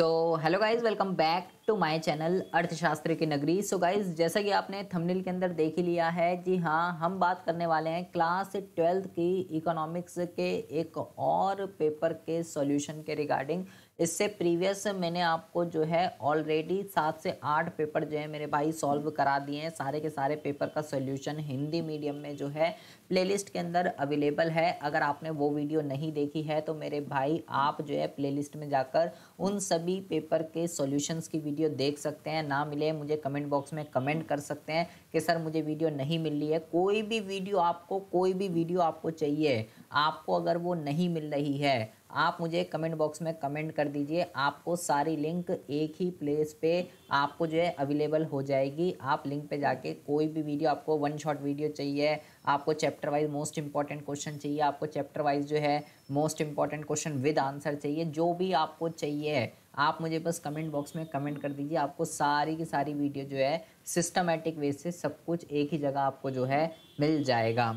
So hello guys welcome back to my channel अर्थशास्त्र की नगरी सो गाइज जैसा कि आपने थंबनेल के अंदर देख ही लिया है जी हाँ हम बात करने वाले हैं क्लास ट्वेल्थ की इकोनॉमिक्स के एक और पेपर के सॉल्यूशन के रिगार्डिंग इससे प्रीवियस मैंने आपको जो है ऑलरेडी सात से आठ पेपर जो है मेरे भाई सॉल्व करा दिए हैं सारे के सारे पेपर का सोल्यूशन हिंदी मीडियम में जो है प्लेलिस्ट के अंदर अवेलेबल है अगर आपने वो वीडियो नहीं देखी है तो मेरे भाई आप जो है प्लेलिस्ट में जाकर उन सभी पेपर के सॉल्यूशंस की वीडियो देख सकते हैं ना मिले मुझे कमेंट बॉक्स में कमेंट कर सकते हैं कि सर मुझे वीडियो नहीं मिल रही है कोई भी वीडियो आपको कोई भी वीडियो आपको चाहिए आपको अगर वो नहीं मिल रही है आप मुझे कमेंट बॉक्स में कमेंट कर दीजिए आपको सारी लिंक एक ही प्लेस पे आपको जो है अवेलेबल हो जाएगी आप लिंक पे जाके कोई भी वीडियो आपको वन शॉट वीडियो चाहिए आपको chapter wise most important question चाहिए आपको चैप्टर वाइज जो है most important question with answer चाहिए जो भी आपको चाहिए आप मुझे बस कमेंट बॉक्स में कमेंट कर दीजिए आपको सारी की सारी वीडियो जो है सिस्टमेटिक वे से सब कुछ एक ही जगह आपको जो है मिल जाएगा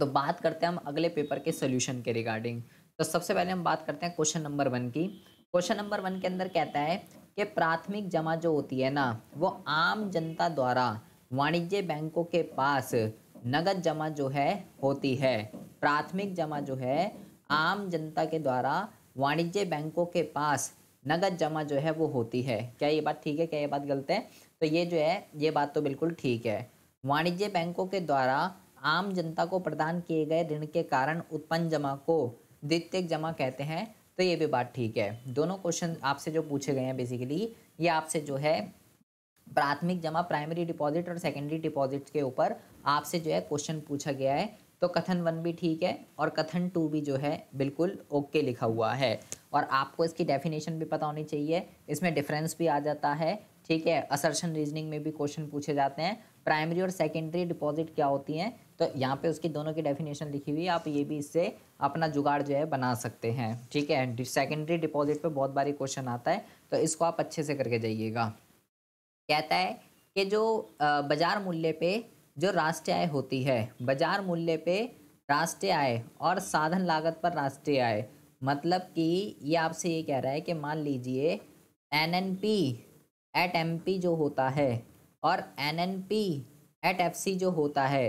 तो बात करते हैं हम अगले पेपर के सोल्यूशन के रिगार्डिंग तो सबसे पहले हम बात करते हैं क्वेश्चन नंबर वन की क्वेश्चन नंबर वन के अंदर कहता है कि प्राथमिक जमा जो होती है ना वो आम जनता द्वारा वाणिज्य बैंकों के पास नगद जमा जो है होती है प्राथमिक जमा जो है आम जनता के द्वारा वाणिज्य बैंकों के पास नगद जमा जो है वो होती है क्या ये बात ठीक है क्या ये बात गलत है तो ये जो है ये बात तो बिल्कुल ठीक है वाणिज्य बैंकों के द्वारा आम जनता को प्रदान किए गए ऋण के कारण उत्पन्न जमा को द्वितीयक जमा कहते हैं तो ये भी बात ठीक है दोनों क्वेश्चन आपसे जो पूछे गए हैं बेसिकली ये आपसे जो है प्राथमिक जमा प्राइमरी डिपॉजिट और सेकेंडरी डिपॉजिट के ऊपर आपसे जो है क्वेश्चन पूछा गया है तो कथन वन भी ठीक है और कथन टू भी जो है बिल्कुल ओके लिखा हुआ है और आपको इसकी डेफिनेशन भी पता होनी चाहिए इसमें डिफरेंस भी आ जाता है ठीक है असर्शन रीजनिंग में भी क्वेश्चन पूछे जाते हैं प्राइमरी और सेकेंडरी डिपॉजिट क्या होती हैं तो यहाँ पे उसकी दोनों की डेफिनेशन लिखी हुई है आप ये भी इससे अपना जुगाड़ जो है बना सकते हैं ठीक है सेकेंडरी डिपॉजिट पे बहुत बारी क्वेश्चन आता है तो इसको आप अच्छे से करके जाइएगा कहता है कि जो बाजार मूल्य पे जो राष्ट्रीय आय होती है बाजार मूल्य पे राष्ट्रीय आय और साधन लागत पर राष्ट्रीय आय मतलब कि ये आपसे ये कह रहा है कि मान लीजिए N N P at M P जो होता है और N N P at F C जो होता है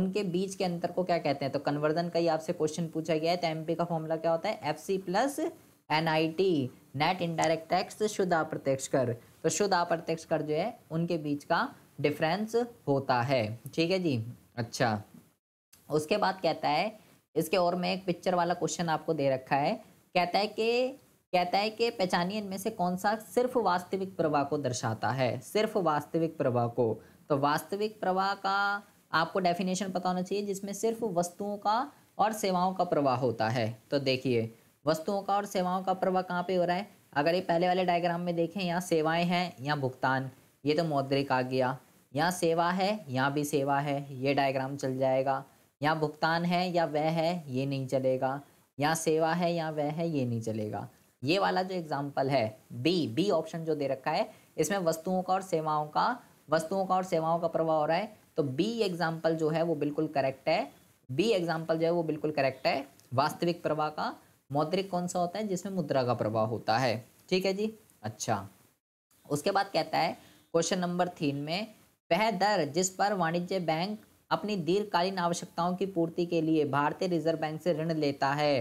उनके बीच के अंतर को क्या कहते हैं तो कन्वर्जन का ही आपसे क्वेश्चन पूछा गया है तो एम पी का फॉर्मूला क्या होता है F C plus N I T net indirect tax शुद्ध अप्रत्यक्ष कर तो शुद्ध अप्रत्यक्ष कर जो है उनके बीच का डिफरेंस होता है ठीक है जी अच्छा उसके बाद कहता है इसके और मैं एक पिक्चर वाला क्वेश्चन आपको दे रखा है कहता है कि कहता है कि पहचानिए इनमें से कौन सा सिर्फ वास्तविक प्रवाह को दर्शाता है सिर्फ वास्तविक प्रवाह को तो वास्तविक प्रवाह का आपको डेफिनेशन पता होना चाहिए जिसमें सिर्फ वस्तुओं का और सेवाओं का प्रवाह होता है तो देखिए वस्तुओं का और सेवाओं का प्रवाह कहाँ पे हो रहा है अगर ये पहले वाले डायग्राम में देखें यहाँ सेवाएं हैं या भुगतान ये तो मौद्रिक आ गया यहाँ सेवा है यहाँ भी सेवा है ये डायग्राम चल जाएगा यहाँ भुगतान है या वह है ये नहीं चलेगा यहाँ सेवा है या वह है ये नहीं चलेगा ये वाला जो एग्जाम्पल है बी बी ऑप्शन जो दे रखा है इसमें वस्तुओं का और सेवाओं का वस्तुओं का और सेवाओं का प्रभाव हो रहा है तो बी एग्जाम्पल जो है वो बिल्कुल करेक्ट है बी एग्जाम्पल जो है वो बिल्कुल करेक्ट है वास्तविक प्रभाव का मौद्रिक कौन सा होता है जिसमें मुद्रा का प्रभाव होता है ठीक है जी अच्छा उसके बाद कहता है क्वेश्चन नंबर तीन में वह दर जिस पर वाणिज्य बैंक अपनी दीर्घकालीन आवश्यकताओं की पूर्ति के लिए भारतीय रिजर्व बैंक से ऋण लेता है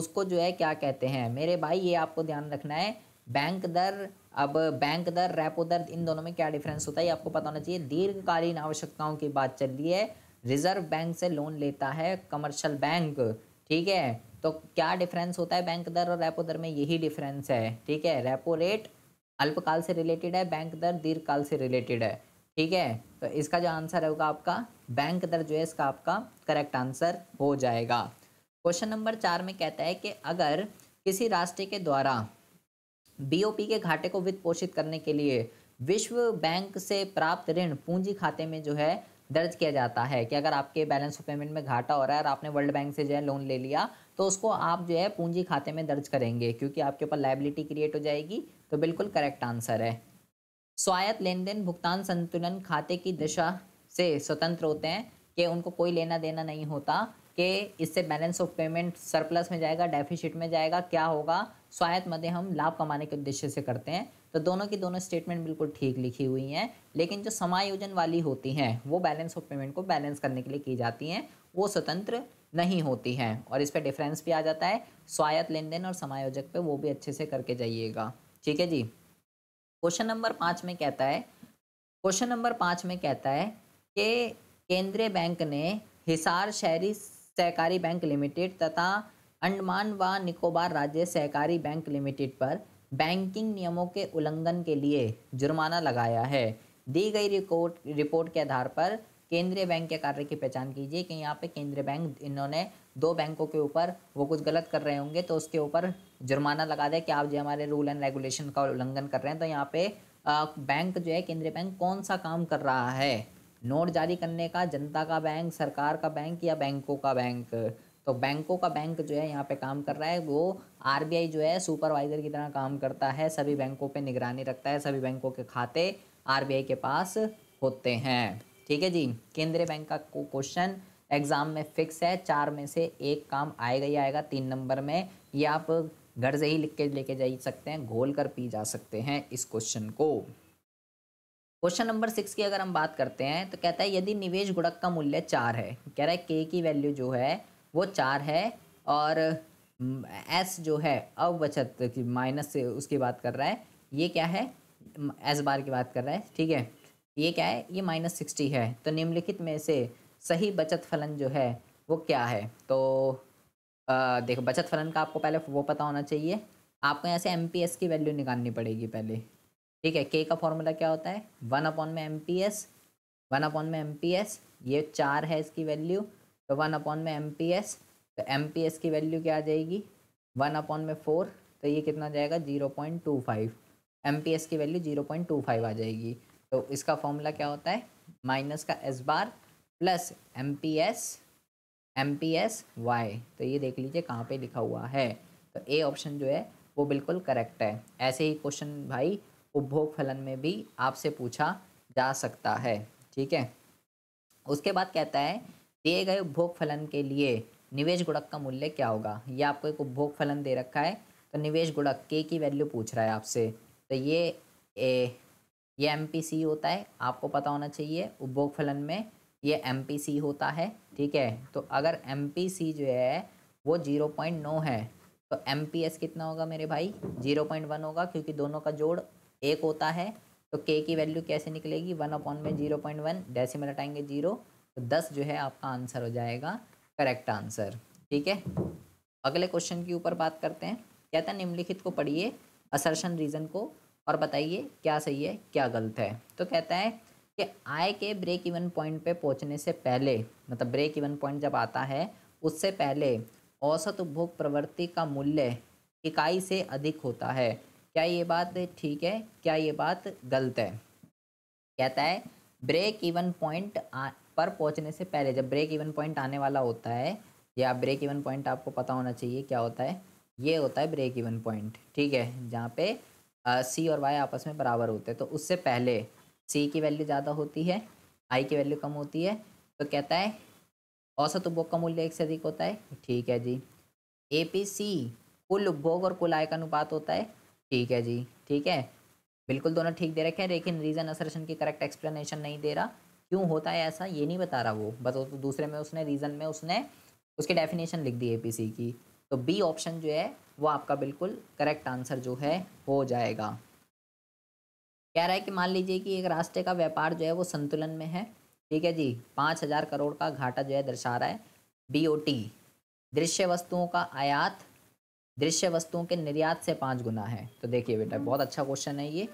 उसको जो है क्या कहते हैं मेरे भाई ये आपको ध्यान रखना है बैंक दर अब बैंक दर रेपो दर इन दोनों में क्या डिफरेंस होता है ये आपको पता होना चाहिए दीर्घकालीन आवश्यकताओं की बात चल रही है रिजर्व बैंक से लोन लेता है कमर्शियल बैंक ठीक है तो क्या डिफरेंस होता है बैंक दर और रेपो दर में यही डिफरेंस है ठीक है रेपो रेट अल्पकाल से रिलेटेड है बैंक दर दीर्घकाल से रिलेटेड है ठीक है तो इसका जो आंसर होगा आपका बैंक दर जो है इसका आपका करेक्ट आंसर हो जाएगा क्वेश्चन नंबर चार में कहता है कि अगर किसी राष्ट्र के द्वारा बीओपी के घाटे को वित्त पोषित करने के लिए विश्व बैंक से प्राप्त ऋण पूंजी खाते में जो है दर्ज किया जाता है कि अगर आपके बैलेंस ऑफ पेमेंट में घाटा हो रहा है और आपने वर्ल्ड बैंक से जो है लोन ले लिया तो उसको आप जो है पूंजी खाते में दर्ज करेंगे क्योंकि आपके ऊपर लाइबिलिटी क्रिएट हो जाएगी तो बिल्कुल करेक्ट आंसर है स्वायत्त लेन देन भुगतान संतुलन खाते की दिशा से स्वतंत्र होते हैं कि उनको कोई लेना देना नहीं होता कि इससे बैलेंस ऑफ पेमेंट सरप्लस में जाएगा डेफिसिट में जाएगा क्या होगा स्वायत्त मदे हम लाभ कमाने के उद्देश्य से करते हैं तो दोनों की दोनों स्टेटमेंट बिल्कुल ठीक लिखी हुई हैं लेकिन जो समायोजन वाली होती हैं वो बैलेंस ऑफ पेमेंट को बैलेंस करने के लिए की जाती हैं वो स्वतंत्र नहीं होती हैं और इस पर डिफरेंस भी आ जाता है स्वायत्त लेन देन और समायोजक पे वो भी अच्छे से करके जाइएगा ठीक है जी क्वेश्चन नंबर पाँच में कहता है क्वेश्चन नंबर पाँच में कहता है कि केंद्रीय बैंक ने हिसार शहरी सहकारी बैंक लिमिटेड तथा अंडमान व निकोबार राज्य सहकारी बैंक लिमिटेड पर बैंकिंग नियमों के उल्लंघन के लिए जुर्माना लगाया है दी गई रिपोर्ट रिपोर्ट के आधार पर केंद्रीय बैंक के कार्य की पहचान कीजिए कि यहाँ पे केंद्रीय बैंक इन्होंने दो बैंकों के ऊपर वो कुछ गलत कर रहे होंगे तो उसके ऊपर जुर्माना लगा दें कि आप जो हमारे रूल एंड रेगुलेशन का उल्लंघन कर रहे हैं तो यहाँ पे बैंक जो है केंद्रीय बैंक कौन सा काम कर रहा है नोट जारी करने का जनता का बैंक सरकार का बैंक या बैंकों का बैंक तो बैंकों का बैंक जो है यहाँ पे काम कर रहा है वो आरबीआई जो है सुपरवाइजर की तरह काम करता है सभी बैंकों पे निगरानी रखता है सभी बैंकों के खाते आरबीआई के पास होते हैं ठीक है जी केंद्रीय बैंक का क्वेश्चन एग्जाम में फिक्स है चार में से एक काम आएगा ही आएगा तीन नंबर में ये आप घर से ही लिख के लेके जा सकते हैं घोल कर पी जा सकते हैं इस क्वेश्चन को क्वेश्चन नंबर सिक्स की अगर हम बात करते हैं तो कहता है यदि निवेश गुणक का मूल्य चार है कह रहा है के की वैल्यू जो है वो चार है और एस हम्म, जो है अब बचत की माइनस से उसकी बात कर रहा है ये क्या है एस हम्म, बार की बात कर रहा है ठीक है ये क्या है ये माइनस सिक्सटी है तो निम्नलिखित में से सही बचत फलन जो है वो क्या है तो आ, देखो बचत फलन का आपको पहले वो पता होना चाहिए आपको यहाँ से एम की वैल्यू निकालनी पड़ेगी पहले ठीक है के का फॉर्मूला क्या होता है वन अपॉन में M P S one upon में एम पी एस ये चार है इसकी वैल्यू तो वन अपॉन में एम पी एस तो एम पी एस की वैल्यू क्या आ जाएगी वन अपॉन में फोर तो ये कितना जाएगा zero point two five M P S की value zero point two five आ जाएगी तो इसका फॉर्मूला क्या होता है माइनस का S bar plus M P S M P S Y तो ये देख लीजिए कहाँ पे लिखा हुआ है तो ए ऑप्शन जो है वो बिल्कुल करेक्ट है ऐसे ही क्वेश्चन भाई उपभोग फलन में भी आपसे पूछा जा सकता है ठीक है उसके बाद कहता है दिए गए उपभोग फलन के लिए निवेश गुणक का मूल्य क्या होगा ये आपको एक उपभोग फलन दे रखा है तो निवेश गुणक के की वैल्यू पूछ रहा है आपसे तो ये ए, ये एम होता है आपको पता होना चाहिए उपभोग फलन में ये एम होता है ठीक है तो अगर एम जो है वो जीरो पॉइंट नौ है तो एम कितना होगा मेरे भाई जीरो पॉइंट वन होगा क्योंकि दोनों का जोड़ एक होता है तो के की वैल्यू कैसे निकलेगी वन अपॉन में जीरो पॉइंट वन डेसीमल हटाएंगे जीरो तो दस जो है आपका आंसर हो जाएगा करेक्ट आंसर ठीक है अगले क्वेश्चन के ऊपर बात करते हैं कहते हैं निम्नलिखित को पढ़िए असर्शन रीज़न को और बताइए क्या सही है क्या गलत है तो कहता है कि आय के ब्रेक इवन पॉइंट पे पहुंचने से पहले मतलब ब्रेक इवन पॉइंट जब आता है उससे पहले औसत उपभोग प्रवृत्ति का मूल्य इकाई से अधिक होता है क्या ये बात ठीक है क्या ये बात गलत है कहता है ब्रेक इवन पॉइंट पर पहुंचने से पहले जब ब्रेक इवन पॉइंट आने वाला होता है या ब्रेक इवन पॉइंट आपको पता होना चाहिए क्या होता है ये होता है ब्रेक इवन पॉइंट ठीक है जहाँ पे सी और वाई आपस में बराबर होते हैं तो उससे पहले सी की वैल्यू ज़्यादा होती है आई की वैल्यू कम होती है तो कहता है औसत उपभोग का मूल्य एक से अधिक होता है ठीक है जी ए पी सी कुल उपभोग और कुल आय का अनुपात होता है ठीक है जी ठीक है बिल्कुल दोनों ठीक दे रखे हैं लेकिन रीज़न असर्शन की करेक्ट एक्सप्लेनेशन नहीं दे रहा क्यों होता है ऐसा ये नहीं बता रहा वो बस तो दूसरे में उसने रीज़न में उसने उसके डेफिनेशन लिख दी ए की तो बी ऑप्शन जो है वो आपका बिल्कुल करेक्ट आंसर जो है हो जाएगा कह रहा है कि मान लीजिए कि एक राष्ट्र का व्यापार जो है वो संतुलन में है ठीक है जी पाँच हज़ार करोड़ का घाटा जो है दर्शा रहा है बी ओ टी दृश्य वस्तुओं का आयात दृश्य वस्तुओं के निर्यात से पाँच गुना है तो देखिए बेटा हम्म। बहुत अच्छा क्वेश्चन है ये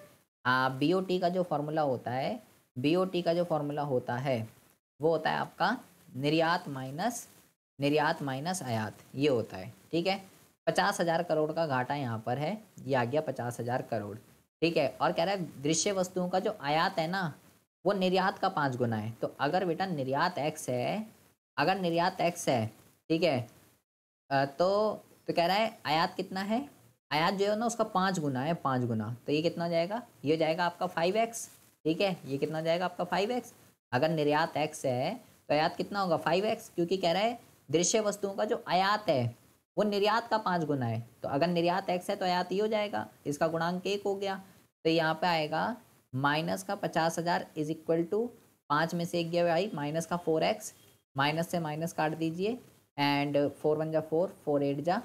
बी ओ टी का जो फॉर्मूला होता है बी ओ टी का जो फॉर्मूला होता है वो होता है आपका निर्यात माइनस निर्यात माइनस आयात ये होता है ठीक है पचास हज़ार करोड़ का घाटा यहाँ पर है ये आ गया पचास हज़ार करोड़ ठीक है और कह रहा है दृश्य वस्तुओं का जो आयात है ना वो निर्यात का पाँच गुना है तो अगर बेटा निर्यात एक्स है अगर निर्यात एक्स है ठीक है तो तो कह रहा है आयात कितना है आयात जो है ना उसका पाँच गुना है पाँच गुना तो ये कितना जाएगा ये जाएगा आपका फाइव एक्स ठीक है ये कितना जाएगा आपका फाइव एक्स अगर निर्यात एक्स है तो आयात कितना होगा फाइव एक्स क्योंकि कह रहा है दृश्य वस्तुओं का जो आयात है वो निर्यात का पाँच गुना है तो अगर निर्यात एक्स है तो आयात ये हो जाएगा इसका गुणांक एक हो गया तो यहाँ पे आएगा माइनस का पचास हज़ार इज इक्वल टू पाँच में से एक गया भाई माइनस का फोर एक्स माइनस से माइनस काट दीजिए एंड फोर वन जा फोर फोर एट जा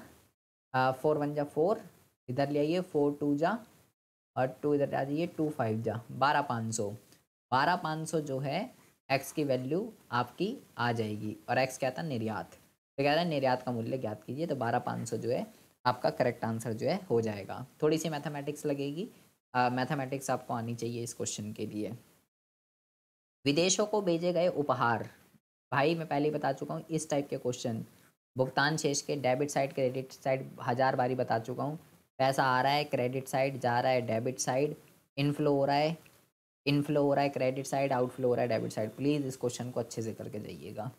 फोर वन जा फोर इधर ले आइए फोर टू जा और टू इधर आ जाइए टू फाइव जा बारह पाँच सौ बारह पाँच सौ जो है एक्स की वैल्यू आपकी आ जाएगी और एक्स क्या था निर्यात तो रहे हैं निर्यात का मूल्य ज्ञात कीजिए तो बारह पाँच सौ जो है आपका करेक्ट आंसर जो है हो जाएगा थोड़ी सी मैथमेटिक्स लगेगी मैथमेटिक्स uh, आपको आनी चाहिए इस क्वेश्चन के लिए विदेशों को भेजे गए उपहार भाई मैं पहले बता चुका हूँ इस टाइप के क्वेश्चन भुगतान शेष के डेबिट साइड क्रेडिट साइड हज़ार बारी बता चुका हूँ पैसा आ रहा है क्रेडिट साइड जा रहा है डेबिट साइड इनफ्लो हो रहा है इनफ्लो हो रहा है क्रेडिट साइड आउटफ्लो हो रहा है डेबिट साइड प्लीज़ इस क्वेश्चन को अच्छे से करके जाइएगा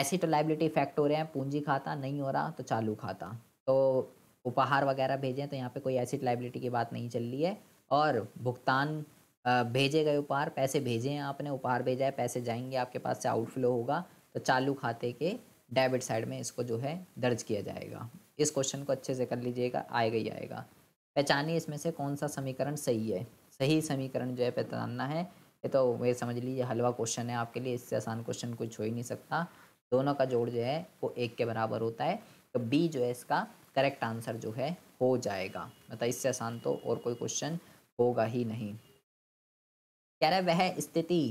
ऐसी तो लाइबिलिटी इफेक्ट हो रहे हैं पूंजी खाता नहीं हो रहा तो चालू खाता तो उपहार वगैरह भेजें तो यहाँ पे कोई ऐसी लाइबिलिटी की बात नहीं चल रही है और भुगतान भेजे गए उपहार पैसे भेजे हैं आपने उपहार भेजा है पैसे जाएंगे आपके पास से आउटफ्लो होगा तो चालू खाते के डेबिट साइड में इसको जो है दर्ज किया जाएगा इस क्वेश्चन को अच्छे से कर लीजिएगा आएगा ही आएगा पहचानिए इसमें से कौन सा समीकरण सही है सही समीकरण जो है पहचानना है ये तो वे समझ लीजिए हलवा क्वेश्चन है आपके लिए इससे आसान क्वेश्चन कुछ हो ही नहीं सकता दोनों का जोड़ जो है वो एक के बराबर होता है तो बी जो है इसका करेक्ट आंसर जो है हो जाएगा मतलब इससे आसान तो और कोई क्वेश्चन होगा ही नहीं कह रहे वह स्थिति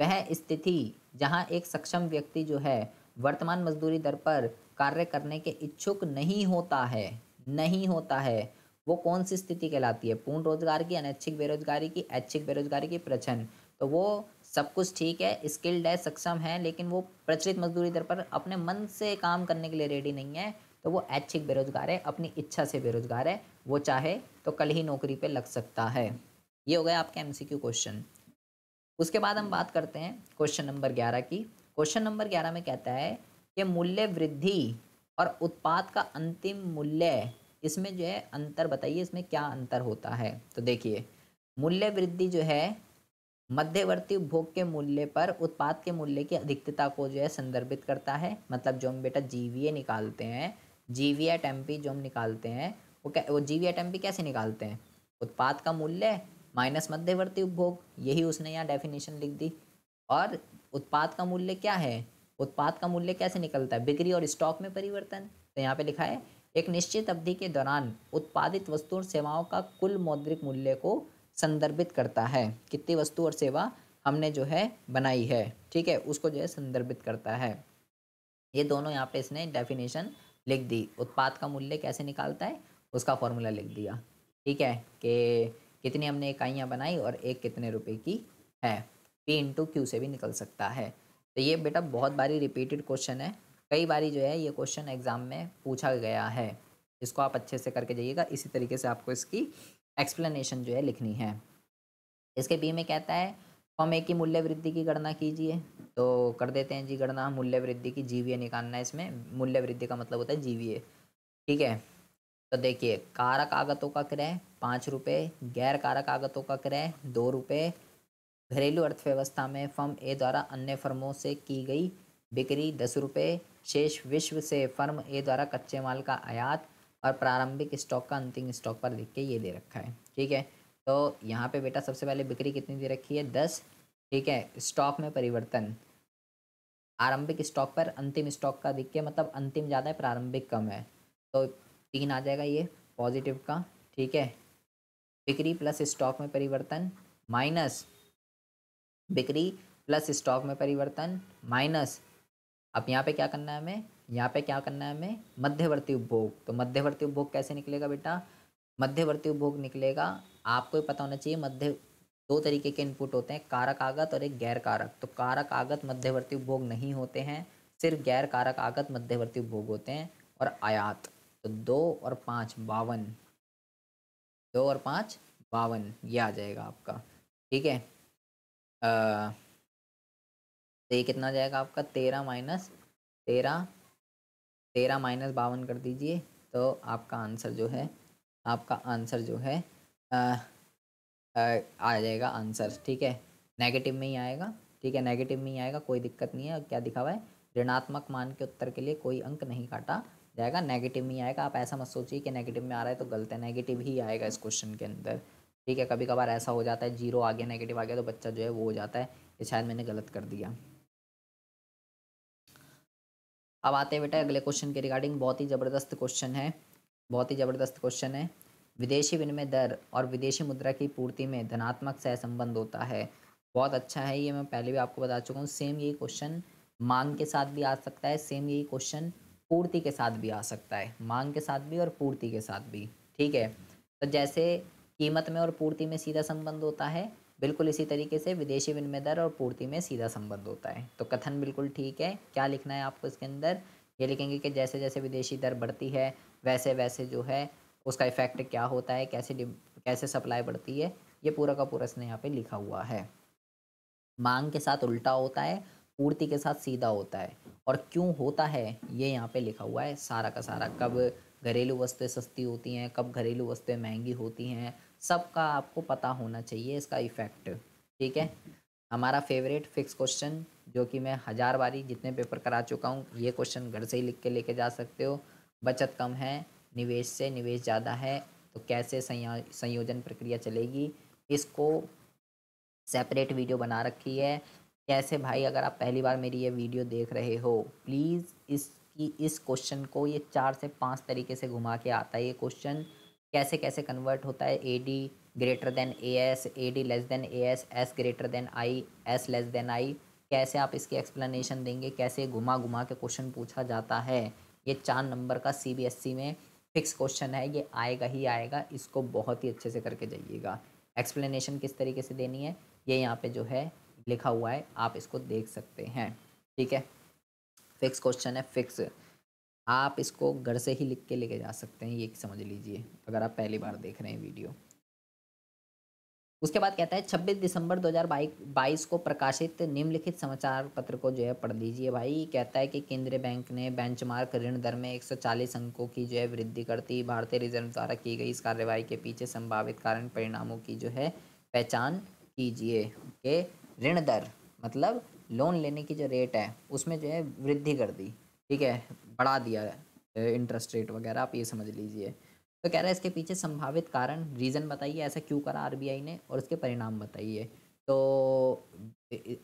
वह स्थिति जहाँ एक सक्षम व्यक्ति जो है वर्तमान मजदूरी दर पर कार्य करने के इच्छुक नहीं होता है नहीं होता है वो कौन सी स्थिति कहलाती है पूर्ण रोजगार की अनैच्छिक बेरोजगारी की ऐच्छिक बेरोजगारी की प्रचन तो वो सब कुछ ठीक है स्किल्ड है सक्षम है लेकिन वो प्रचलित मजदूरी दर पर अपने मन से काम करने के लिए रेडी नहीं है तो वो ऐच्छिक बेरोजगार है अपनी इच्छा से बेरोजगार है वो चाहे तो कल ही नौकरी पे लग सकता है ये हो गया आपके एमसीक्यू क्वेश्चन उसके बाद हम बात करते हैं क्वेश्चन नंबर ग्यारह की क्वेश्चन नंबर ग्यारह में कहता है कि मूल्य वृद्धि और उत्पाद का अंतिम मूल्य इसमें जो है अंतर बताइए इसमें क्या अंतर होता है तो देखिए मूल्य वृद्धि जो है मध्यवर्ती उपभोग के मूल्य पर उत्पाद के मूल्य की अधिकता को जो है संदर्भित करता है मतलब जो हम बेटा जीवीए निकालते हैं जीवी एट एम जो हम निकालते हैं वो क्या वो जीवी एट एम कैसे निकालते हैं उत्पाद का मूल्य माइनस मध्यवर्ती उपभोग यही उसने यहाँ डेफिनेशन लिख दी और उत्पाद का मूल्य क्या है उत्पाद का मूल्य कैसे निकलता है बिक्री और स्टॉक में परिवर्तन तो यहाँ पे लिखा है एक निश्चित अवधि के दौरान उत्पादित वस्तु और सेवाओं का कुल मौद्रिक मूल्य को संदर्भित करता है कितनी वस्तु और सेवा हमने जो है बनाई है ठीक है उसको जो है संदर्भित करता है ये दोनों यहाँ पे इसने डेफिनेशन लिख दी उत्पाद का मूल्य कैसे निकालता है उसका फॉर्मूला लिख दिया ठीक है कि कितनी हमने इकाइयाँ बनाई और एक कितने रुपए की है पी इंटू क्यू से भी निकल सकता है तो ये बेटा बहुत बारी रिपीटेड क्वेश्चन है कई बारी जो है ये क्वेश्चन एग्जाम में पूछा गया है इसको आप अच्छे से करके जाइएगा इसी तरीके से आपको इसकी एक्सप्लेनेशन जो है लिखनी है इसके बी में कहता है फॉर्म ए की मूल्य वृद्धि की गणना कीजिए तो कर देते हैं जी गणना मूल्य वृद्धि की जीवीए निकालना है इसमें मूल्य वृद्धि का मतलब होता है जीवीए ठीक है तो देखिए कारक आगतों का क्रय पाँच रुपये गैर कारक आगतों का क्रय दो रुपये घरेलू अर्थव्यवस्था में फर्म ए द्वारा अन्य फर्मों से की गई बिक्री दस रुपये शेष विश्व से फर्म ए द्वारा कच्चे माल का आयात और प्रारंभिक स्टॉक का अंतिम स्टॉक पर लिख के ये दे रखा है ठीक है तो यहाँ पे बेटा सबसे पहले बिक्री कितनी दे रखी है दस ठीक है स्टॉक में परिवर्तन आरंभिक स्टॉक पर अंतिम स्टॉक का दिख के मतलब अंतिम ज़्यादा है प्रारंभिक कम है तो तीन आ जाएगा ये पॉजिटिव का ठीक है बिक्री प्लस स्टॉक में परिवर्तन माइनस बिक्री प्लस स्टॉक में परिवर्तन माइनस अब यहाँ पे क्या करना है हमें यहाँ पे क्या करना है हमें मध्यवर्ती उपभोग तो मध्यवर्ती उपभोग कैसे निकलेगा बेटा मध्यवर्ती उपभोग निकलेगा आपको ही पता होना चाहिए मध्य दो तरीके के इनपुट होते हैं कारक आगत और एक गैर कारक तो कारक आगत मध्यवर्ती उपभोग नहीं होते हैं सिर्फ गैर कारक आगत मध्यवर्ती उपभोग होते हैं और आयात तो दो और पाँच बावन दो और पाँच बावन ये आ जाएगा आपका ठीक है तो ये कितना जाएगा आपका तेरह माइनस तेरह तेरह माइनस बावन कर दीजिए तो आपका आंसर जो है आपका आंसर जो है आ, आ, आ जाएगा आंसर ठीक है नेगेटिव में ही आएगा ठीक है नेगेटिव में ही आएगा कोई दिक्कत नहीं है क्या दिखा हुआ है ऋणात्मक मान के उत्तर के लिए कोई अंक नहीं काटा जाएगा नेगेटिव में ही आएगा आप ऐसा मत सोचिए कि नेगेटिव में आ रहा है तो गलत है नेगेटिव ही आएगा इस क्वेश्चन के अंदर ठीक है कभी कभार ऐसा हो जाता है जीरो आ गया नेगेटिव आ गया तो बच्चा जो है वो हो जाता है ये शायद मैंने गलत कर दिया अब आते हैं बेटा अगले क्वेश्चन के रिगार्डिंग बहुत ही ज़बरदस्त क्वेश्चन है बहुत ही ज़बरदस्त क्वेश्चन है विदेशी विनिमय दर और विदेशी मुद्रा की पूर्ति में धनात्मक सहसंबंध होता है बहुत अच्छा है ये मैं पहले भी आपको बता चुका हूँ सेम यही क्वेश्चन मांग के साथ भी आ सकता है सेम यही क्वेश्चन पूर्ति के साथ भी आ सकता है मांग के साथ भी और पूर्ति के साथ भी ठीक है तो जैसे कीमत में और पूर्ति में सीधा संबंध होता है बिल्कुल इसी तरीके से विदेशी विनिमय दर और पूर्ति में सीधा संबंध होता है तो कथन बिल्कुल ठीक है क्या लिखना है आपको इसके अंदर ये लिखेंगे कि जैसे जैसे विदेशी दर बढ़ती है वैसे वैसे जो है उसका इफेक्ट क्या होता है कैसे कैसे सप्लाई बढ़ती है ये पूरा का पूरा इसने यहाँ पे लिखा हुआ है मांग के साथ उल्टा होता है पूर्ति के साथ सीधा होता है और क्यों होता है ये यहाँ पे लिखा हुआ है सारा का सारा कब घरेलू वस्तुएं सस्ती होती हैं कब घरेलू वस्तुएं महंगी होती हैं सबका आपको पता होना चाहिए इसका इफेक्ट ठीक है हमारा फेवरेट फिक्स क्वेश्चन जो कि मैं हज़ार बारी जितने पेपर करा चुका हूँ ये क्वेश्चन घर से ही लिख के लेके जा सकते हो बचत कम है निवेश से निवेश ज़्यादा है तो कैसे संयोजन प्रक्रिया चलेगी इसको सेपरेट वीडियो बना रखी है कैसे भाई अगर आप पहली बार मेरी ये वीडियो देख रहे हो प्लीज़ इसकी इस क्वेश्चन को ये चार से पाँच तरीके से घुमा के आता है ये क्वेश्चन कैसे कैसे कन्वर्ट होता है A D greater than A S A D less than A S S greater than I S less than I कैसे आप इसकी एक्सप्लेनेशन देंगे कैसे घुमा घुमा के क्वेश्चन पूछा जाता है ये चार नंबर का सी बी एस सी में फिक्स क्वेश्चन है ये आएगा ही आएगा इसको बहुत ही अच्छे से करके जाइएगा एक्सप्लेनेशन किस तरीके से देनी है ये यहाँ पे जो है लिखा हुआ है आप इसको देख सकते हैं ठीक है फिक्स क्वेश्चन है फिक्स आप इसको घर से ही लिख के लेके जा सकते हैं ये समझ लीजिए अगर आप पहली बार देख रहे हैं वीडियो उसके बाद कहता है 26 दिसंबर 2022 को प्रकाशित निम्नलिखित समाचार पत्र को जो है पढ़ लीजिए भाई कहता है कि केंद्रीय बैंक ने बेंचमार्क ऋण दर में 140 अंकों की जो है वृद्धि करती भारतीय रिजर्व द्वारा की गई इस कार्रवाई के पीछे संभावित कारण परिणामों की जो है पहचान कीजिए ओके ऋण दर मतलब लोन लेने की जो रेट है उसमें जो है वृद्धि कर दी ठीक है बढ़ा दिया इंटरेस्ट रेट वगैरह आप ये समझ लीजिए तो कह रहा है इसके पीछे संभावित कारण रीज़न बताइए ऐसा क्यों करा आरबीआई ने और उसके परिणाम बताइए तो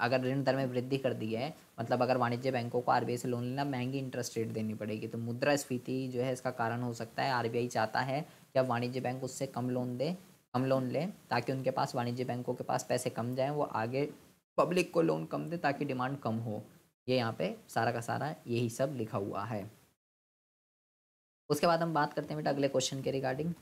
अगर ऋण दर में वृद्धि कर दी है मतलब अगर वाणिज्य बैंकों को आरबीआई से लोन लेना महंगी इंटरेस्ट रेट देनी पड़ेगी तो मुद्रा स्फीति जो है इसका कारण हो सकता है आरबीआई चाहता है कि अब वाणिज्य बैंक उससे कम लोन दे कम लोन लें ताकि उनके पास वाणिज्य बैंकों के पास पैसे कम जाएँ वो आगे पब्लिक को लोन कम दे ताकि डिमांड कम हो ये यहाँ पे सारा का सारा यही सब लिखा हुआ है उसके बाद हम बात करते हैं बेटा अगले क्वेश्चन के रिगार्डिंग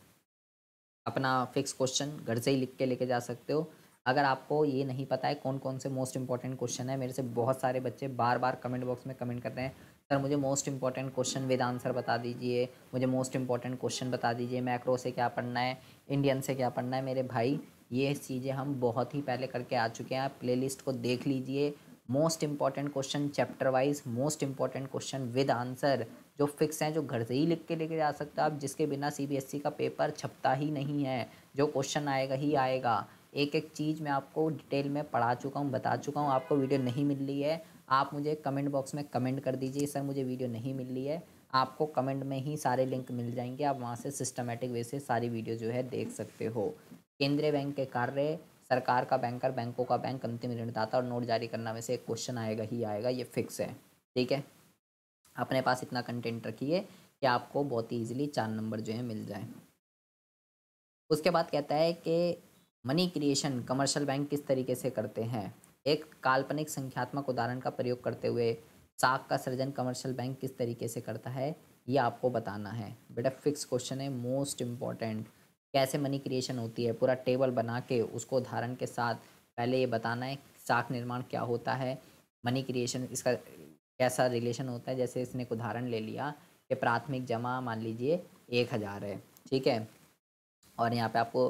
अपना फिक्स क्वेश्चन घर से ही लिख के लेके जा सकते हो अगर आपको ये नहीं पता है कौन कौन से मोस्ट इंपॉर्टेंट क्वेश्चन है मेरे से बहुत सारे बच्चे बार बार कमेंट बॉक्स में कमेंट कर रहे हैं सर मुझे most important question with answer बता दीजिए मुझे मोस्ट इंपॉर्टेंट क्वेश्चन बता दीजिए मैक्रो से क्या पढ़ना है इंडियन से क्या पढ़ना है मेरे भाई ये चीज़ें हम बहुत ही पहले करके आ चुके हैं आप प्लेलिस्ट को देख लीजिए most important question chapter wise most important question with answer जो फिक्स हैं जो घर से ही लिख के लेके जा सकते हैं आप जिसके बिना सीबीएसई e का पेपर छपता ही नहीं है जो क्वेश्चन आएगा ही आएगा एक एक चीज़ मैं आपको डिटेल में पढ़ा चुका हूँ बता चुका हूँ आपको वीडियो नहीं मिल रही है आप मुझे कमेंट बॉक्स में कमेंट कर दीजिए सर मुझे वीडियो नहीं मिल रही है आपको कमेंट में ही सारे लिंक मिल जाएंगे आप वहाँ से सिस्टमेटिक वे से सारी वीडियो जो है देख सकते हो केंद्रीय बैंक के कार्य सरकार का बैंकर बैंकों का बैंक अंतिम ऋणदाता और नोट जारी करना में से एक क्वेश्चन आएगा ही आएगा ये फिक्स है ठीक है अपने पास इतना कंटेंट रखिए कि आपको बहुत ही ईजिली चार नंबर जो है मिल जाए उसके बाद कहता है कि मनी क्रिएशन कमर्शियल बैंक किस तरीके से करते हैं एक काल्पनिक संख्यात्मक उदाहरण का प्रयोग करते हुए साख का सृजन कमर्शियल बैंक किस तरीके से करता है ये आपको बताना है बेटा फिक्स क्वेश्चन है मोस्ट इम्पॉर्टेंट कैसे मनी क्रिएशन होती है पूरा टेबल बना के उसको उदाहरण के साथ पहले ये बताना है साख निर्माण क्या होता है मनी क्रिएशन इसका कैसा रिलेशन होता है जैसे इसने एक उदाहरण ले लिया कि प्राथमिक जमा मान लीजिए एक हज़ार है ठीक है और यहाँ पे आपको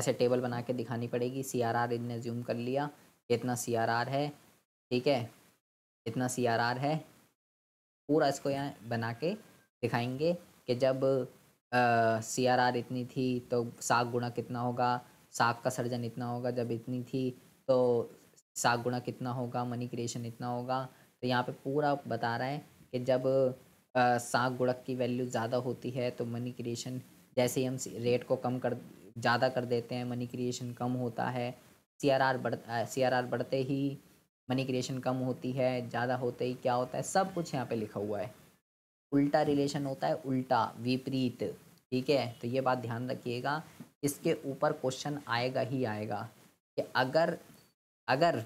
ऐसे टेबल बना के दिखानी पड़ेगी सी आर आर इनने ज्यूम कर लिया इतना सी आर आर है ठीक है इतना सी आर आर है पूरा इसको यहाँ बना के दिखाएंगे कि जब सी आर आर इतनी थी तो साग गुणा कितना होगा साग का सर्जन इतना होगा जब इतनी थी तो साग गुणा कितना होगा मनी क्रिएशन इतना होगा तो यहाँ पे पूरा बता रहा है कि जब साग गुणक की वैल्यू ज़्यादा होती है तो मनी क्रिएशन जैसे ही हम रेट को कम कर ज़्यादा कर देते हैं मनी क्रिएशन कम होता है सी आर आर बढ़ सी आर आर बढ़ते ही मनी क्रिएशन कम होती है ज़्यादा होते ही क्या होता है सब कुछ यहाँ पे लिखा हुआ है उल्टा रिलेशन होता है उल्टा विपरीत ठीक है तो ये बात ध्यान रखिएगा इसके ऊपर क्वेश्चन आएगा ही आएगा कि अगर अगर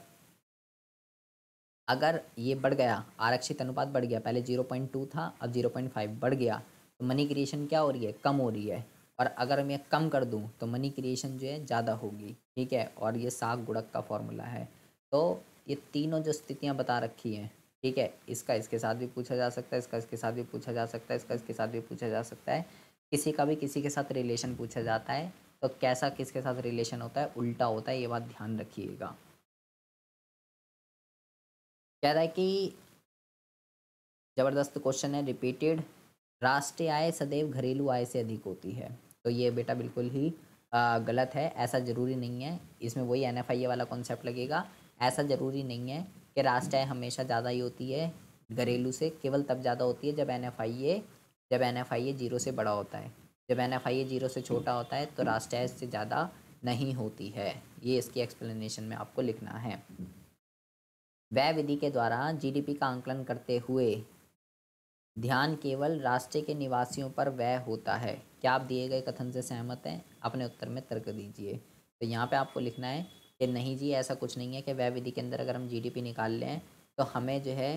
अगर ये बढ़ गया आरक्षित अनुपात बढ़ गया पहले जीरो पॉइंट टू था अब जीरो पॉइंट फाइव बढ़ गया तो मनी क्रिएशन क्या हो रही है कम हो रही है और अगर मैं कम कर दूं तो मनी क्रिएशन जो है ज़्यादा होगी ठीक है और ये साग गुड़क का फॉर्मूला है तो ये तीनों जो स्थितियाँ बता रखी हैं ठीक है इसका इसके साथ भी पूछा जा सकता है इसका इसके साथ भी पूछा जा सकता है इसका इसके साथ भी पूछा जा सकता है किसी का भी किसी के साथ रिलेशन पूछा जाता है तो कैसा किसके साथ रिलेशन होता है उल्टा होता है ये बात ध्यान रखिएगा कह रहा है कि ज़बरदस्त क्वेश्चन है रिपीटेड राष्ट्रीय आय सदैव घरेलू आय से अधिक होती है तो ये बेटा बिल्कुल ही गलत है ऐसा ज़रूरी नहीं है इसमें वही एन वाला कॉन्सेप्ट लगेगा ऐसा ज़रूरी नहीं है कि रास्टाय हमेशा ज़्यादा ही होती है घरेलू से केवल तब ज़्यादा होती है जब एन एफ आई ए जब N F I A zero से बड़ा होता है जब N F I A zero से छोटा होता है तो रास्टाय से ज़्यादा नहीं होती है ये इसकी एक्सप्लेनेशन में आपको लिखना है वह विधि के द्वारा जीडीपी का आंकलन करते हुए ध्यान केवल राष्ट्र के निवासियों पर वह होता है क्या आप दिए गए कथन से सहमत हैं अपने उत्तर में तर्क दीजिए तो यहाँ पे आपको लिखना है कि नहीं जी ऐसा कुछ नहीं है कि वह विधि के अंदर अगर हम जीडीपी निकाल लें तो हमें जो है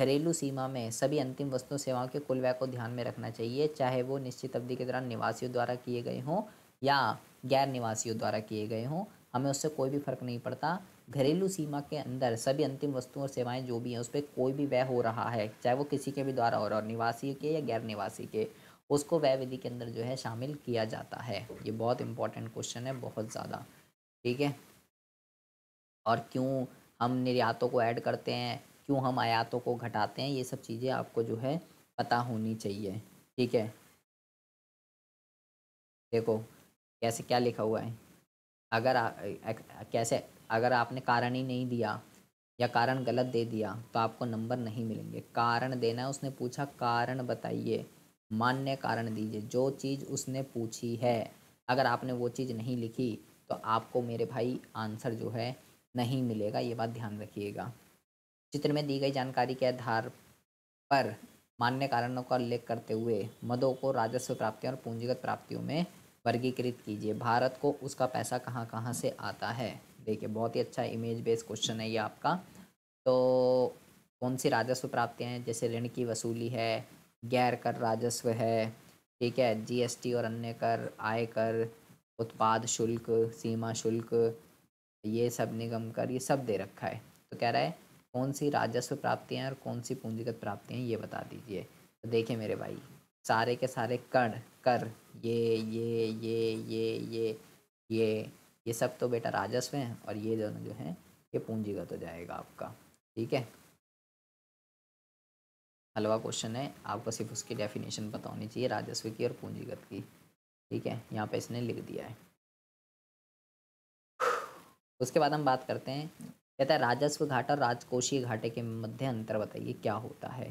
घरेलू सीमा में सभी अंतिम वस्तु सेवाओं के कुल व्यय को ध्यान में रखना चाहिए चाहे वो निश्चित अवधि के दौरान निवासियों द्वारा किए गए हों या गैर निवासियों द्वारा किए गए हों हमें उससे कोई भी फर्क नहीं पड़ता घरेलू सीमा के अंदर सभी अंतिम वस्तुओं और सेवाएं जो भी हैं उस पर कोई भी व्यय हो रहा है चाहे वो किसी के भी द्वारा हो रहा हो निवासी के या गैर निवासी के उसको व्यय विधि के अंदर जो है शामिल किया जाता है ये बहुत इंपॉर्टेंट क्वेश्चन है बहुत ज़्यादा ठीक है और क्यों हम निर्यातों को ऐड करते हैं क्यों हम आयातों को घटाते हैं ये सब चीज़ें आपको जो है पता होनी चाहिए ठीक है देखो कैसे क्या लिखा हुआ है अगर आ, कैसे अगर आपने कारण ही नहीं दिया या कारण गलत दे दिया तो आपको नंबर नहीं मिलेंगे कारण देना है उसने पूछा कारण बताइए मान्य कारण दीजिए जो चीज़ उसने पूछी है अगर आपने वो चीज़ नहीं लिखी तो आपको मेरे भाई आंसर जो है नहीं मिलेगा ये बात ध्यान रखिएगा चित्र में दी गई जानकारी के आधार पर मान्य कारणों का उल्लेख करते हुए मदों को राजस्व प्राप्तियों और पूंजीगत प्राप्तियों में वर्गीकृत कीजिए भारत को उसका पैसा कहाँ कहाँ से आता है देखिए बहुत ही अच्छा इमेज बेस्ड क्वेश्चन है ये आपका तो कौन सी राजस्व प्राप्तियाँ हैं जैसे ऋण की वसूली है गैर कर राजस्व है ठीक है जीएसटी और अन्य कर आय कर उत्पाद शुल्क सीमा शुल्क ये सब निगम कर ये सब दे रखा है तो कह रहा है कौन सी राजस्व प्राप्तियाँ हैं और कौन सी पूंजीगत प्राप्तियाँ हैं ये बता दीजिए तो देखिए मेरे भाई सारे के सारे कर कर ये ये ये ये ये ये ये सब तो बेटा राजस्व हैं और ये दोनों जो हैं ये पूंजीगत हो जाएगा आपका ठीक है हलवा क्वेश्चन है आपको सिर्फ उसकी डेफिनेशन बतानी चाहिए राजस्व की और पूंजीगत की ठीक है यहाँ पे इसने लिख दिया है उसके बाद हम बात करते हैं कहता है राजस्व घाटा और राजकोषीय घाटे के मध्य अंतर बताइए क्या होता है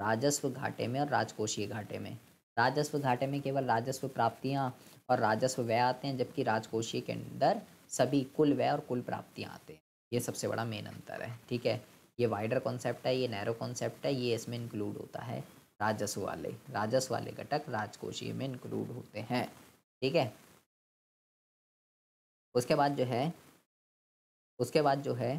राजस्व घाटे में और राजकोषीय घाटे में राजस्व घाटे में केवल राजस्व प्राप्तियाँ और राजस्व व्यय आते हैं जबकि राजकोषीय के अंदर सभी कुल व्यय और कुल प्राप्तियाँ आते हैं ये सबसे बड़ा मेन अंतर है ठीक है ये वाइडर कॉन्सेप्ट है ये नैरो कॉन्सेप्ट है ये इसमें इंक्लूड होता है राजस्व वाले राजस्व वाले घटक राजकोषीय में इंक्लूड होते हैं ठीक है उसके बाद जो है उसके बाद जो है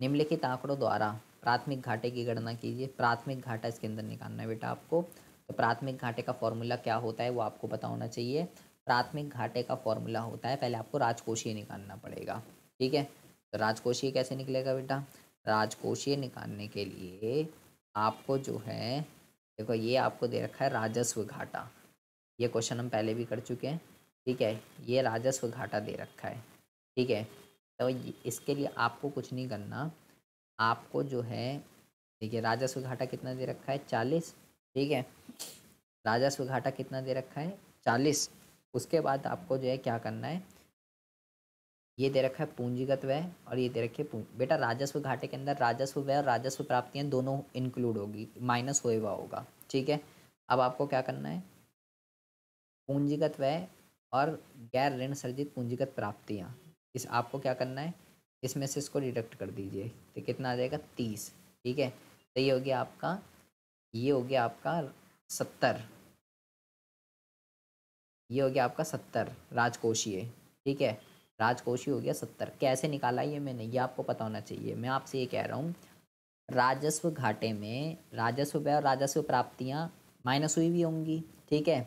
निम्नलिखित आंकड़ों द्वारा प्राथमिक घाटे की गणना कीजिए प्राथमिक घाटा इसके अंदर निकालना है बेटा आपको तो प्राथमिक घाटे का फॉर्मूला क्या होता है वो आपको पता होना चाहिए प्राथमिक घाटे का फॉर्मूला होता है पहले आपको राजकोषीय निकालना पड़ेगा ठीक है तो राजकोषीय कैसे निकलेगा बेटा राजकोषीय निकालने के लिए आपको जो है देखो ये आपको दे रखा है राजस्व घाटा ये क्वेश्चन हम पहले भी कर चुके हैं ठीक है ये राजस्व घाटा दे रखा है ठीक है तो इसके लिए आपको कुछ नहीं करना आपको जो है देखिए राजस्व घाटा कितना दे रखा है चालीस ठीक है राजस्व घाटा कितना दे रखा है चालीस उसके बाद आपको जो है क्या करना है ये दे रखा है पूंजीगत व्यय और ये दे रखे बेटा राजस्व घाटे के अंदर राजस्व व्यय और राजस्व प्राप्तियाँ दोनों इंक्लूड होगी माइनस होए हुआ होगा ठीक है अब आपको क्या करना है पूंजीगत व्यय और गैर ऋण सर्जित पूंजीगत प्राप्तियाँ इस आपको क्या करना है इसमें से इसको डिडक्ट कर दीजिए तो कितना आ जाएगा तीस ठीक है तो ये हो गया आपका ये हो गया आपका सत्तर ये हो गया आपका सत्तर राजकोषीय ठीक है राजकोषीय हो गया सत्तर कैसे निकाला ये मैंने ये आपको पता होना चाहिए मैं आपसे ये कह रहा हूँ राजस्व घाटे में राजस्व व्यय और राजस्व प्राप्तियाँ माइनस हुई भी होंगी ठीक है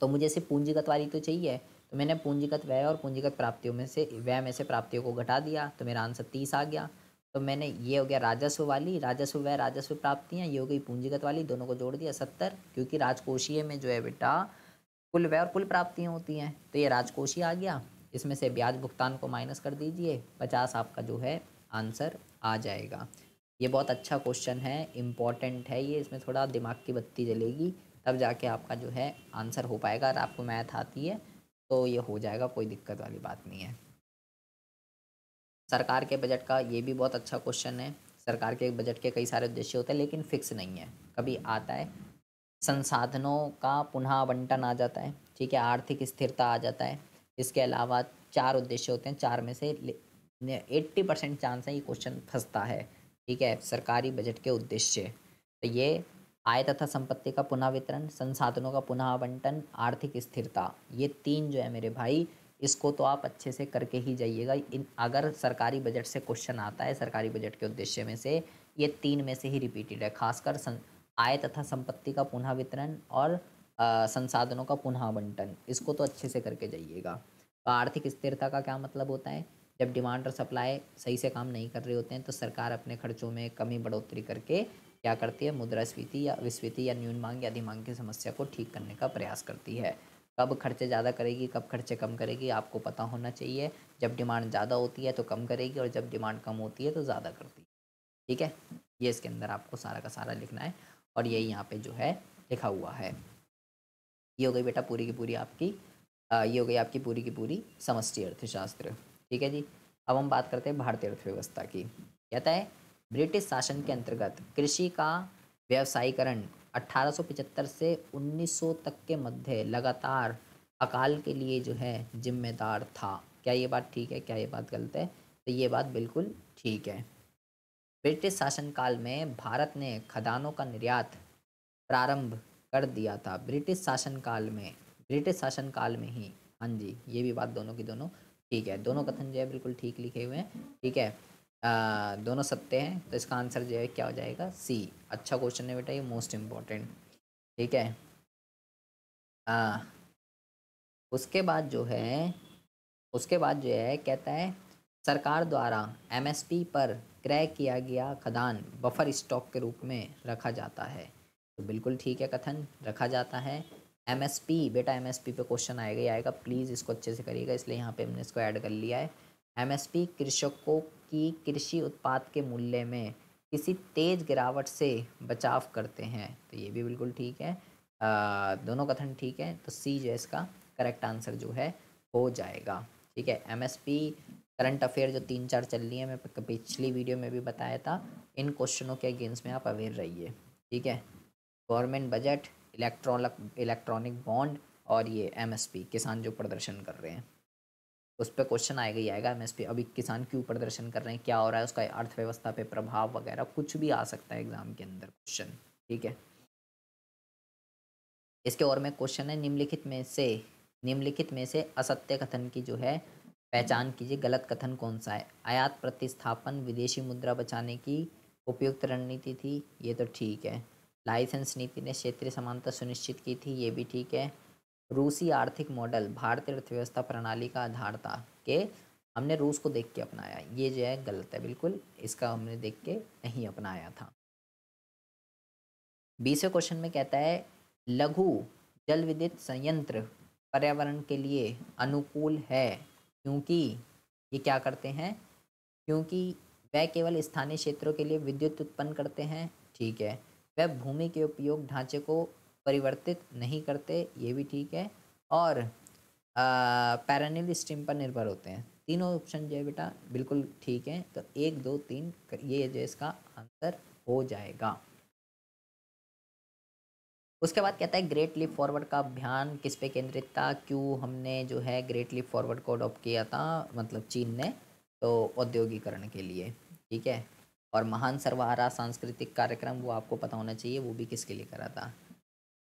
तो मुझे सिर्फ पूंजीगत वाली तो चाहिए तो मैंने पूंजीगत व्यय और पूंजीगत प्राप्तियों में से व्यय में से प्राप्तियों को घटा दिया तो मेरा आंसर तीस आ गया तो मैंने ये हो गया राजस्व वाली राजस्व व्यय राजस्व प्राप्तियाँ ये हो गई पूंजीगत वाली दोनों को जोड़ दिया सत्तर क्योंकि राजकोषीय में जो है बेटा कुल व्यय और कुल प्राप्तियाँ होती हैं तो ये राजकोषीय आ गया इसमें से ब्याज भुगतान को माइनस कर दीजिए पचास आपका जो है आंसर आ जाएगा ये बहुत अच्छा क्वेश्चन है इम्पॉर्टेंट है ये इसमें थोड़ा दिमाग की बत्ती जलेगी तब जाके आपका जो है आंसर हो पाएगा अगर आपको मैथ आती है तो ये हो जाएगा कोई दिक्कत वाली बात नहीं है सरकार के बजट का ये भी बहुत अच्छा क्वेश्चन है सरकार के बजट के कई सारे उद्देश्य होते हैं लेकिन फिक्स नहीं है कभी आता है संसाधनों का पुनः आवंटन आ जाता है ठीक है आर्थिक स्थिरता आ जाता है इसके अलावा चार उद्देश्य होते हैं चार में से एट्टी परसेंट चांस है ये क्वेश्चन फंसता है ठीक है सरकारी बजट के उद्देश्य तो ये आय तथा संपत्ति का पुनः वितरण संसाधनों का पुनः आवंटन आर्थिक स्थिरता ये तीन जो है मेरे भाई इसको तो आप अच्छे से करके ही जाइएगा इन अगर सरकारी बजट से क्वेश्चन आता है सरकारी बजट के उद्देश्य में से ये तीन में से ही रिपीटेड है खासकर आय तथा संपत्ति का पुनः वितरण और आ, संसाधनों का पुनः आवंटन इसको तो अच्छे से करके जाइएगा तो आर्थिक स्थिरता का क्या मतलब होता है जब डिमांड और सप्लाई सही से काम नहीं कर रहे होते हैं तो सरकार अपने खर्चों में कमी बढ़ोतरी करके क्या करती है मुद्रास्फीति या विस्फीति या न्यून मांग या अधिमांग की समस्या को ठीक करने का प्रयास करती है कब खर्चे ज़्यादा करेगी कब खर्चे कम करेगी आपको पता होना चाहिए जब डिमांड ज़्यादा होती है तो कम करेगी और जब डिमांड कम होती है तो ज़्यादा करती है ठीक है ये इसके अंदर आपको सारा का सारा लिखना है और ये यहाँ पे जो है लिखा हुआ है ये हो गई बेटा पूरी की पूरी आपकी आ, ये हो गई आपकी पूरी की पूरी समष्टि अर्थशास्त्र ठीक है जी अब हम बात करते हैं भारतीय अर्थव्यवस्था की कहता है ब्रिटिश शासन के अंतर्गत कृषि का व्यवसायीकरण 1875 से 1900 तक के मध्य लगातार अकाल के लिए जो है जिम्मेदार था क्या ये बात ठीक है क्या ये बात गलत है तो ये बात बिल्कुल ठीक है ब्रिटिश शासनकाल में भारत ने खदानों का निर्यात प्रारंभ कर दिया था ब्रिटिश शासनकाल में ब्रिटिश शासनकाल में ही हाँ जी ये भी बात दोनों की दोनों ठीक है दोनों कथन जो है बिल्कुल ठीक लिखे हुए हैं ठीक है आ, दोनों सत्य हैं तो इसका आंसर जो है क्या हो जाएगा सी अच्छा क्वेश्चन है बेटा ये मोस्ट इम्पॉर्टेंट ठीक है आ, उसके बाद जो है उसके बाद जो है कहता है सरकार द्वारा एमएसपी पर क्रय किया गया खदान बफर स्टॉक के रूप में रखा जाता है तो बिल्कुल ठीक है कथन रखा जाता है एमएसपी बेटा एमएसपी पे क्वेश्चन आएगा ही आएगा प्लीज़ इसको अच्छे से करिएगा इसलिए यहाँ पे हमने इसको ऐड कर लिया है एमएसपी कृषक को की कृषि उत्पाद के मूल्य में किसी तेज़ गिरावट से बचाव करते हैं तो ये भी बिल्कुल ठीक है आ, दोनों कथन ठीक तो है तो सी जो इसका करेक्ट आंसर जो है हो जाएगा ठीक है एमएसपी करंट अफेयर जो तीन चार चल रही है मैं पिछली वीडियो में भी बताया था इन क्वेश्चनों के अगेंस्ट में आप अवेयर रहिए ठीक है government budget electronic electronic bond और ये एमएसपी किसान जो प्रदर्शन कर रहे हैं उस पर क्वेश्चन आएगा ही आएगा एम अभी किसान क्यों प्रदर्शन कर रहे हैं क्या हो रहा है उसका अर्थव्यवस्था पे प्रभाव वगैरह कुछ भी आ सकता है एग्जाम के अंदर क्वेश्चन ठीक है इसके और में क्वेश्चन है निम्नलिखित में से निम्नलिखित में से असत्य कथन की जो है पहचान कीजिए गलत कथन कौन सा है आयात प्रतिस्थापन विदेशी मुद्रा बचाने की उपयुक्त रणनीति थी ये तो ठीक है लाइसेंस नीति ने क्षेत्रीय समानता सुनिश्चित की थी ये भी ठीक है रूसी आर्थिक मॉडल भारतीय अर्थव्यवस्था प्रणाली का आधार था के हमने रूस को देख के अपनाया ये जो है गलत है बिल्कुल इसका हमने देख के नहीं अपनाया था बीसवें क्वेश्चन में कहता है लघु जल विद्युत संयंत्र पर्यावरण के लिए अनुकूल है क्योंकि ये क्या करते हैं क्योंकि वह केवल स्थानीय क्षेत्रों के लिए विद्युत उत्पन्न करते हैं ठीक है वह भूमि के उपयोग ढांचे को परिवर्तित नहीं करते ये भी ठीक है और पैरानिल स्ट्रीम पर निर्भर होते हैं तीनों ऑप्शन जो है बेटा बिल्कुल ठीक है तो एक दो तीन ये जो इसका आंसर हो जाएगा उसके बाद कहता है ग्रेट लिप फॉरवर्ड का अभियान किस पे केंद्रित था क्यों हमने जो है ग्रेट लिप फॉरवर्ड को अडॉप्ट किया था मतलब चीन ने तो औद्योगिकरण के लिए ठीक है और महान सर्वहारा सांस्कृतिक कार्यक्रम वो आपको पता होना चाहिए वो भी किसके लिए करा था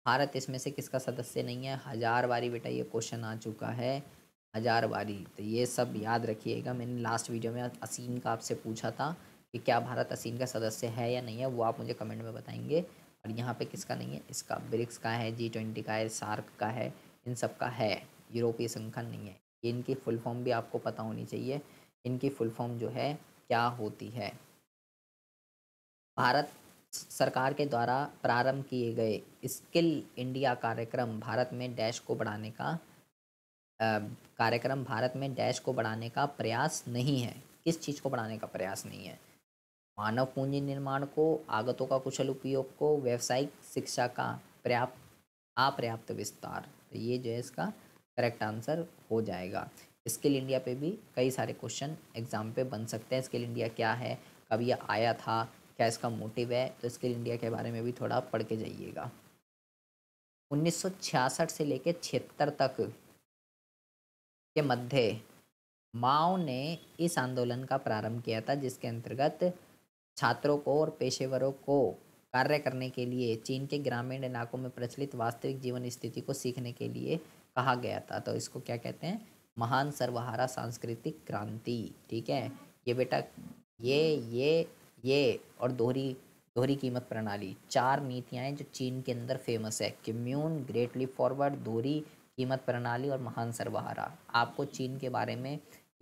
भारत इसमें से किसका सदस्य नहीं है हजार बारी बेटा ये क्वेश्चन आ चुका है हजार बारी तो ये सब याद रखिएगा मैंने लास्ट वीडियो में असीन का आपसे पूछा था कि क्या भारत असीन का सदस्य है या नहीं है वो आप मुझे कमेंट में बताएंगे और यहाँ पे किसका नहीं है इसका ब्रिक्स का है जी ट्वेंटी का है सार्क का है इन सब का है यूरोपीय संगठन नहीं है इनकी फुल फॉर्म भी आपको पता होनी चाहिए इनकी फुल फॉर्म जो है क्या होती है भारत सरकार के द्वारा प्रारंभ किए गए स्किल इंडिया कार्यक्रम भारत में डैश को बढ़ाने का कार्यक्रम भारत में डैश को बढ़ाने का प्रयास नहीं है किस चीज़ को बढ़ाने का प्रयास नहीं है मानव पूंजी निर्माण को आगतों का कुशल उपयोग को व्यावसायिक शिक्षा का पर्याप्त अपर्याप्त विस्तार तो ये जो है इसका करेक्ट आंसर हो जाएगा स्किल इंडिया पे भी कई सारे क्वेश्चन एग्जाम पे बन सकते हैं स्किल इंडिया क्या है कब ये आया था क्या इसका मोटिव है तो स्किल इंडिया के बारे में भी थोड़ा पढ़ के जाइएगा 1966 से लेकर छिहत्तर तक के मध्य माओ ने इस आंदोलन का प्रारंभ किया था जिसके अंतर्गत छात्रों को और पेशेवरों को कार्य करने के लिए चीन के ग्रामीण इलाकों में प्रचलित वास्तविक जीवन स्थिति को सीखने के लिए कहा गया था तो इसको क्या कहते हैं महान सर्वहारा सांस्कृतिक क्रांति ठीक है ये बेटा ये ये ये और दोहरी दोहरी कीमत प्रणाली चार नीतियाँ हैं जो चीन के अंदर फेमस है किम्यून ग्रेटली फॉरवर्ड दोहरी कीमत प्रणाली और महान सर्वहारा आपको चीन के बारे में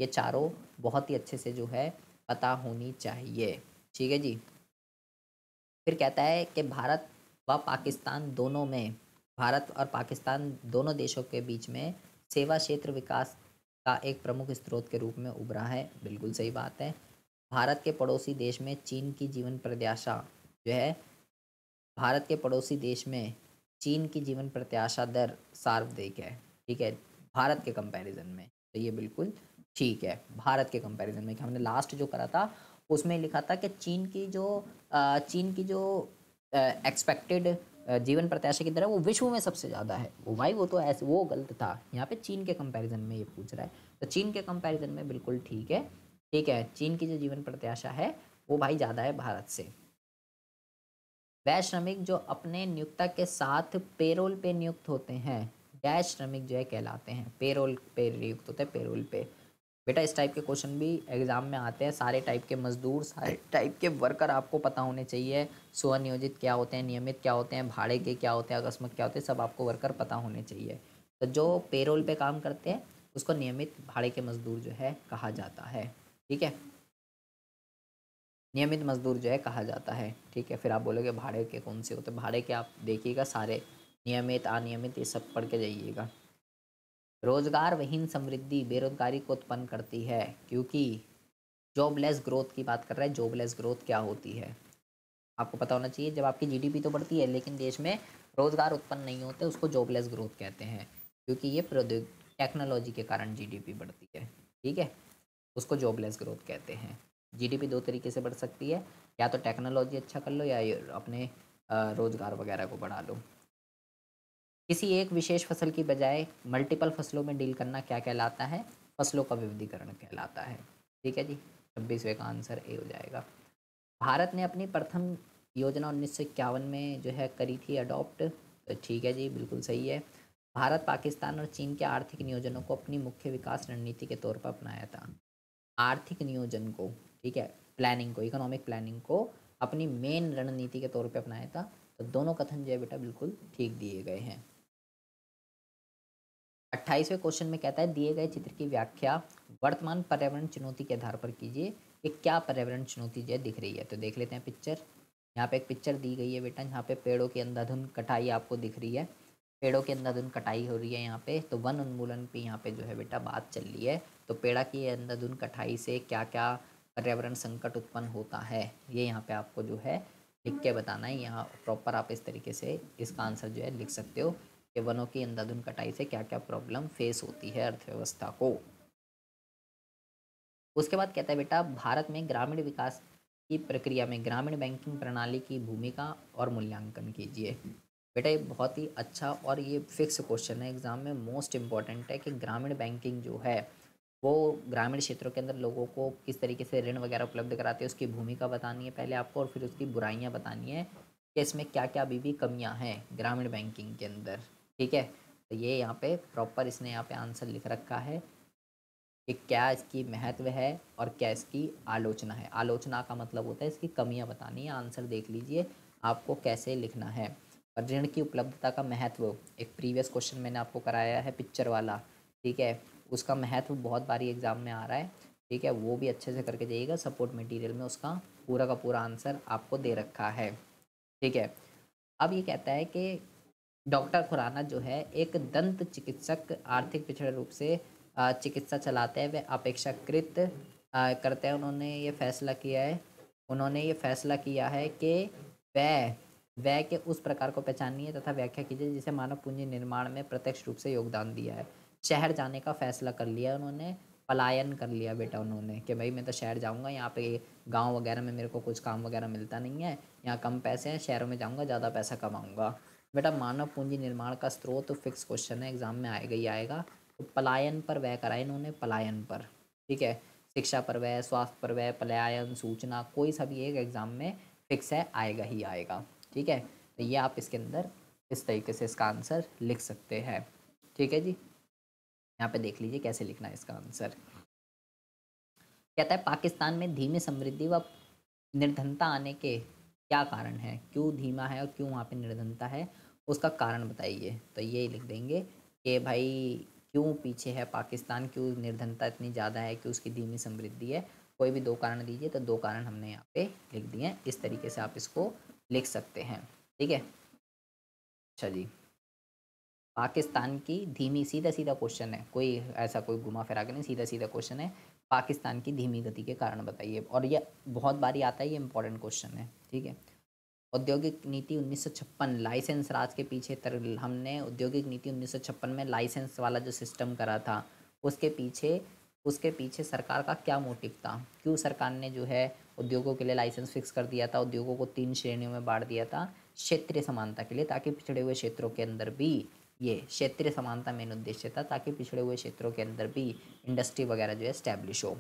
ये चारों बहुत ही अच्छे से जो है पता होनी चाहिए ठीक है जी फिर कहता है कि भारत व पाकिस्तान दोनों में भारत और पाकिस्तान दोनों देशों के बीच में सेवा क्षेत्र विकास का एक प्रमुख स्रोत के रूप में उभरा है बिल्कुल सही बात है भारत के पड़ोसी देश में चीन की जीवन प्रत्याशा जो है भारत के पड़ोसी देश में चीन की जीवन प्रत्याशा दर सार्वधिक है ठीक है भारत के कंपैरिजन में तो ये बिल्कुल ठीक है भारत के कंपैरिजन में हमने लास्ट जो करा था उसमें लिखा था कि चीन की जो चीन की जो एक्सपेक्टेड जीवन प्रत्याशा की तरह वो विश्व में सबसे ज़्यादा है वो भाई वो तो ऐसे वो गलत था यहाँ पे चीन के कंपैरिजन में ये पूछ रहा है तो चीन के कंपैरिजन में बिल्कुल ठीक है ठीक है चीन की जो जीवन प्रत्याशा है वो भाई ज़्यादा है भारत से वह श्रमिक जो अपने नियुक्ता के साथ पेरोल पे नियुक्त होते हैं वह श्रमिक जो है कहलाते हैं पेरोल पे नियुक्त होते हैं पेरोल पे बेटा इस टाइप के क्वेश्चन भी एग्ज़ाम में आते हैं सारे टाइप के मजदूर सारे टाइप के वर्कर आपको पता होने चाहिए स्वनियोजित क्या होते हैं नियमित क्या होते हैं भाड़े के क्या होते हैं अकस्मत क्या होते हैं सब आपको वर्कर पता होने चाहिए तो जो पेरोल पे काम करते हैं उसको नियमित भाड़े के मजदूर जो है कहा जाता है ठीक है नियमित मजदूर जो है कहा जाता है ठीक है फिर आप बोलोगे भाड़े के कौन से होते भाड़े के आप देखिएगा सारे नियमित अनियमित ये सब पढ़ के जाइएगा रोजगार विहीन समृद्धि बेरोजगारी को उत्पन्न करती है क्योंकि जॉबलेस ग्रोथ की बात कर रहे हैं जॉबलेस ग्रोथ क्या होती है आपको पता होना चाहिए जब आपकी जीडीपी तो बढ़ती है लेकिन देश में रोजगार उत्पन्न नहीं होते उसको जॉबलेस ग्रोथ कहते हैं क्योंकि ये प्रौद्योगिक टेक्नोलॉजी के कारण जीडीपी बढ़ती है ठीक है उसको जॉबलेस ग्रोथ कहते हैं जीडीपी दो तरीके से बढ़ सकती है या तो टेक्नोलॉजी अच्छा कर लो या अपने रोज़गार वगैरह को बढ़ा लो किसी एक विशेष फसल की बजाय मल्टीपल फसलों में डील करना क्या कहलाता है फसलों का विविधीकरण कहलाता है ठीक है जी छब्बीसवें का आंसर ए हो जाएगा भारत ने अपनी प्रथम योजना उन्नीस में जो है करी थी अडॉप्ट तो ठीक है जी बिल्कुल सही है भारत पाकिस्तान और चीन के आर्थिक नियोजनों को अपनी मुख्य विकास रणनीति के तौर पर अपनाया था आर्थिक नियोजन को ठीक है प्लानिंग को इकोनॉमिक प्लानिंग को अपनी मेन रणनीति के तौर पे अपनाया था तो दोनों कथन जो है बेटा बिल्कुल ठीक दिए गए हैं अट्ठाईसवें क्वेश्चन में कहता है दिए गए चित्र की व्याख्या वर्तमान पर्यावरण चुनौती के आधार पर कीजिए कि क्या पर्यावरण चुनौती जो दिख रही है तो देख लेते हैं पिक्चर यहाँ पे एक पिक्चर दी गई है बेटा यहाँ पे पेड़ों की अंधाधुंध कटाई आपको दिख रही है पेड़ों के अंधाधुंध कटाई हो रही है यहाँ पे तो वन उन्मूलन पे यहाँ पे जो है बेटा बात चल रही है तो पेड़ा की अंधाधुंध कटाई से क्या क्या पर्यावरण संकट उत्पन्न होता है ये यहाँ पे आपको जो है लिख के बताना है यहाँ प्रॉपर आप इस तरीके से इसका आंसर जो है लिख सकते हो कि वनों की अंधाधुंध कटाई से क्या क्या प्रॉब्लम फेस होती है अर्थव्यवस्था को उसके बाद कहता है बेटा भारत में ग्रामीण विकास की प्रक्रिया में ग्रामीण बैंकिंग प्रणाली की भूमिका और मूल्यांकन कीजिए बेटा ये बहुत ही अच्छा और ये फिक्स क्वेश्चन है एग्ज़ाम में मोस्ट इम्पॉर्टेंट है कि ग्रामीण बैंकिंग जो है वो ग्रामीण क्षेत्रों के अंदर लोगों को किस तरीके से ऋण वगैरह उपलब्ध कराती है उसकी भूमिका बतानी है पहले आपको और फिर उसकी बुराइयाँ बतानी है कि इसमें क्या क्या अभी भी कमियाँ हैं ग्रामीण बैंकिंग के अंदर ठीक है तो ये यहाँ पे प्रॉपर इसने यहाँ पे आंसर लिख रखा है कि क्या इसकी महत्व है और क्या इसकी आलोचना है आलोचना का मतलब होता है इसकी कमियाँ बतानी है आंसर देख लीजिए आपको कैसे लिखना है और ऋण की उपलब्धता का महत्व एक प्रीवियस क्वेश्चन मैंने आपको कराया है पिक्चर वाला ठीक है उसका महत्व बहुत बारी एग्जाम में आ रहा है ठीक है वो भी अच्छे से करके जाइएगा सपोर्ट मटेरियल में उसका पूरा का पूरा आंसर आपको दे रखा है ठीक है अब ये कहता है कि डॉक्टर खुराना जो है एक दंत चिकित्सक आर्थिक पिछड़े रूप से चिकित्सा चलाते हैं वे अपेक्षाकृत करते हैं उन्होंने ये फैसला किया है उन्होंने ये फैसला किया है कि वह व्यय के उस प्रकार को पहचाननी है तथा व्याख्या कीजिए जिसे मानव पूंजी निर्माण में प्रत्यक्ष रूप से योगदान दिया है शहर जाने का फैसला कर लिया उन्होंने पलायन कर लिया बेटा उन्होंने कि भाई मैं तो शहर जाऊंगा यहाँ पे गांव वगैरह में मेरे को कुछ काम वगैरह मिलता नहीं है यहाँ कम पैसे हैं शहरों में जाऊँगा ज़्यादा पैसा कमाऊँगा बेटा मानव पूंजी निर्माण का स्रोत तो फिक्स क्वेश्चन है एग्जाम में आएगा ही आएगा तो पलायन पर व्यय कराए इन्होंने पलायन पर ठीक है शिक्षा पर व्यय स्वास्थ्य पर व्यय पलायन सूचना कोई सा भी एक एग्ज़ाम में फिक्स है आएगा ही आएगा ठीक है तो ये आप इसके अंदर इस तरीके से इसका आंसर लिख सकते हैं ठीक है जी यहाँ पे देख लीजिए कैसे लिखना है इसका आंसर कहता है पाकिस्तान में धीमी समृद्धि व निर्धनता आने के क्या कारण है क्यों धीमा है और क्यों वहाँ पे निर्धनता है उसका कारण बताइए तो ये लिख देंगे कि भाई क्यों पीछे है पाकिस्तान क्यों निर्धनता इतनी ज़्यादा है कि उसकी धीमी समृद्धि है कोई भी दो कारण दीजिए तो दो कारण हमने यहाँ पे लिख दिए हैं इस तरीके से आप इसको लिख सकते हैं ठीक है अच्छा जी पाकिस्तान की धीमी सीधा सीधा क्वेश्चन है कोई ऐसा कोई घुमा फिरा के नहीं सीधा सीधा क्वेश्चन है पाकिस्तान की धीमी गति के कारण बताइए और ये बहुत बारी आता है ये इंपॉर्टेंट क्वेश्चन है ठीक है औद्योगिक नीति 1956 लाइसेंस राज के पीछे तर हमने औद्योगिक नीति 1956 में लाइसेंस वाला जो सिस्टम करा था उसके पीछे उसके पीछे सरकार का क्या मोटिव था क्यों सरकार ने जो है उद्योगों के लिए लाइसेंस फिक्स कर दिया था उद्योगों को तीन श्रेणियों में बांट दिया था क्षेत्रीय समानता के लिए ताकि पिछड़े हुए क्षेत्रों के अंदर भी ये क्षेत्रीय समानता मेन उद्देश्य था ताकि पिछड़े हुए क्षेत्रों के अंदर भी इंडस्ट्री वगैरह जो है स्टैब्लिश हो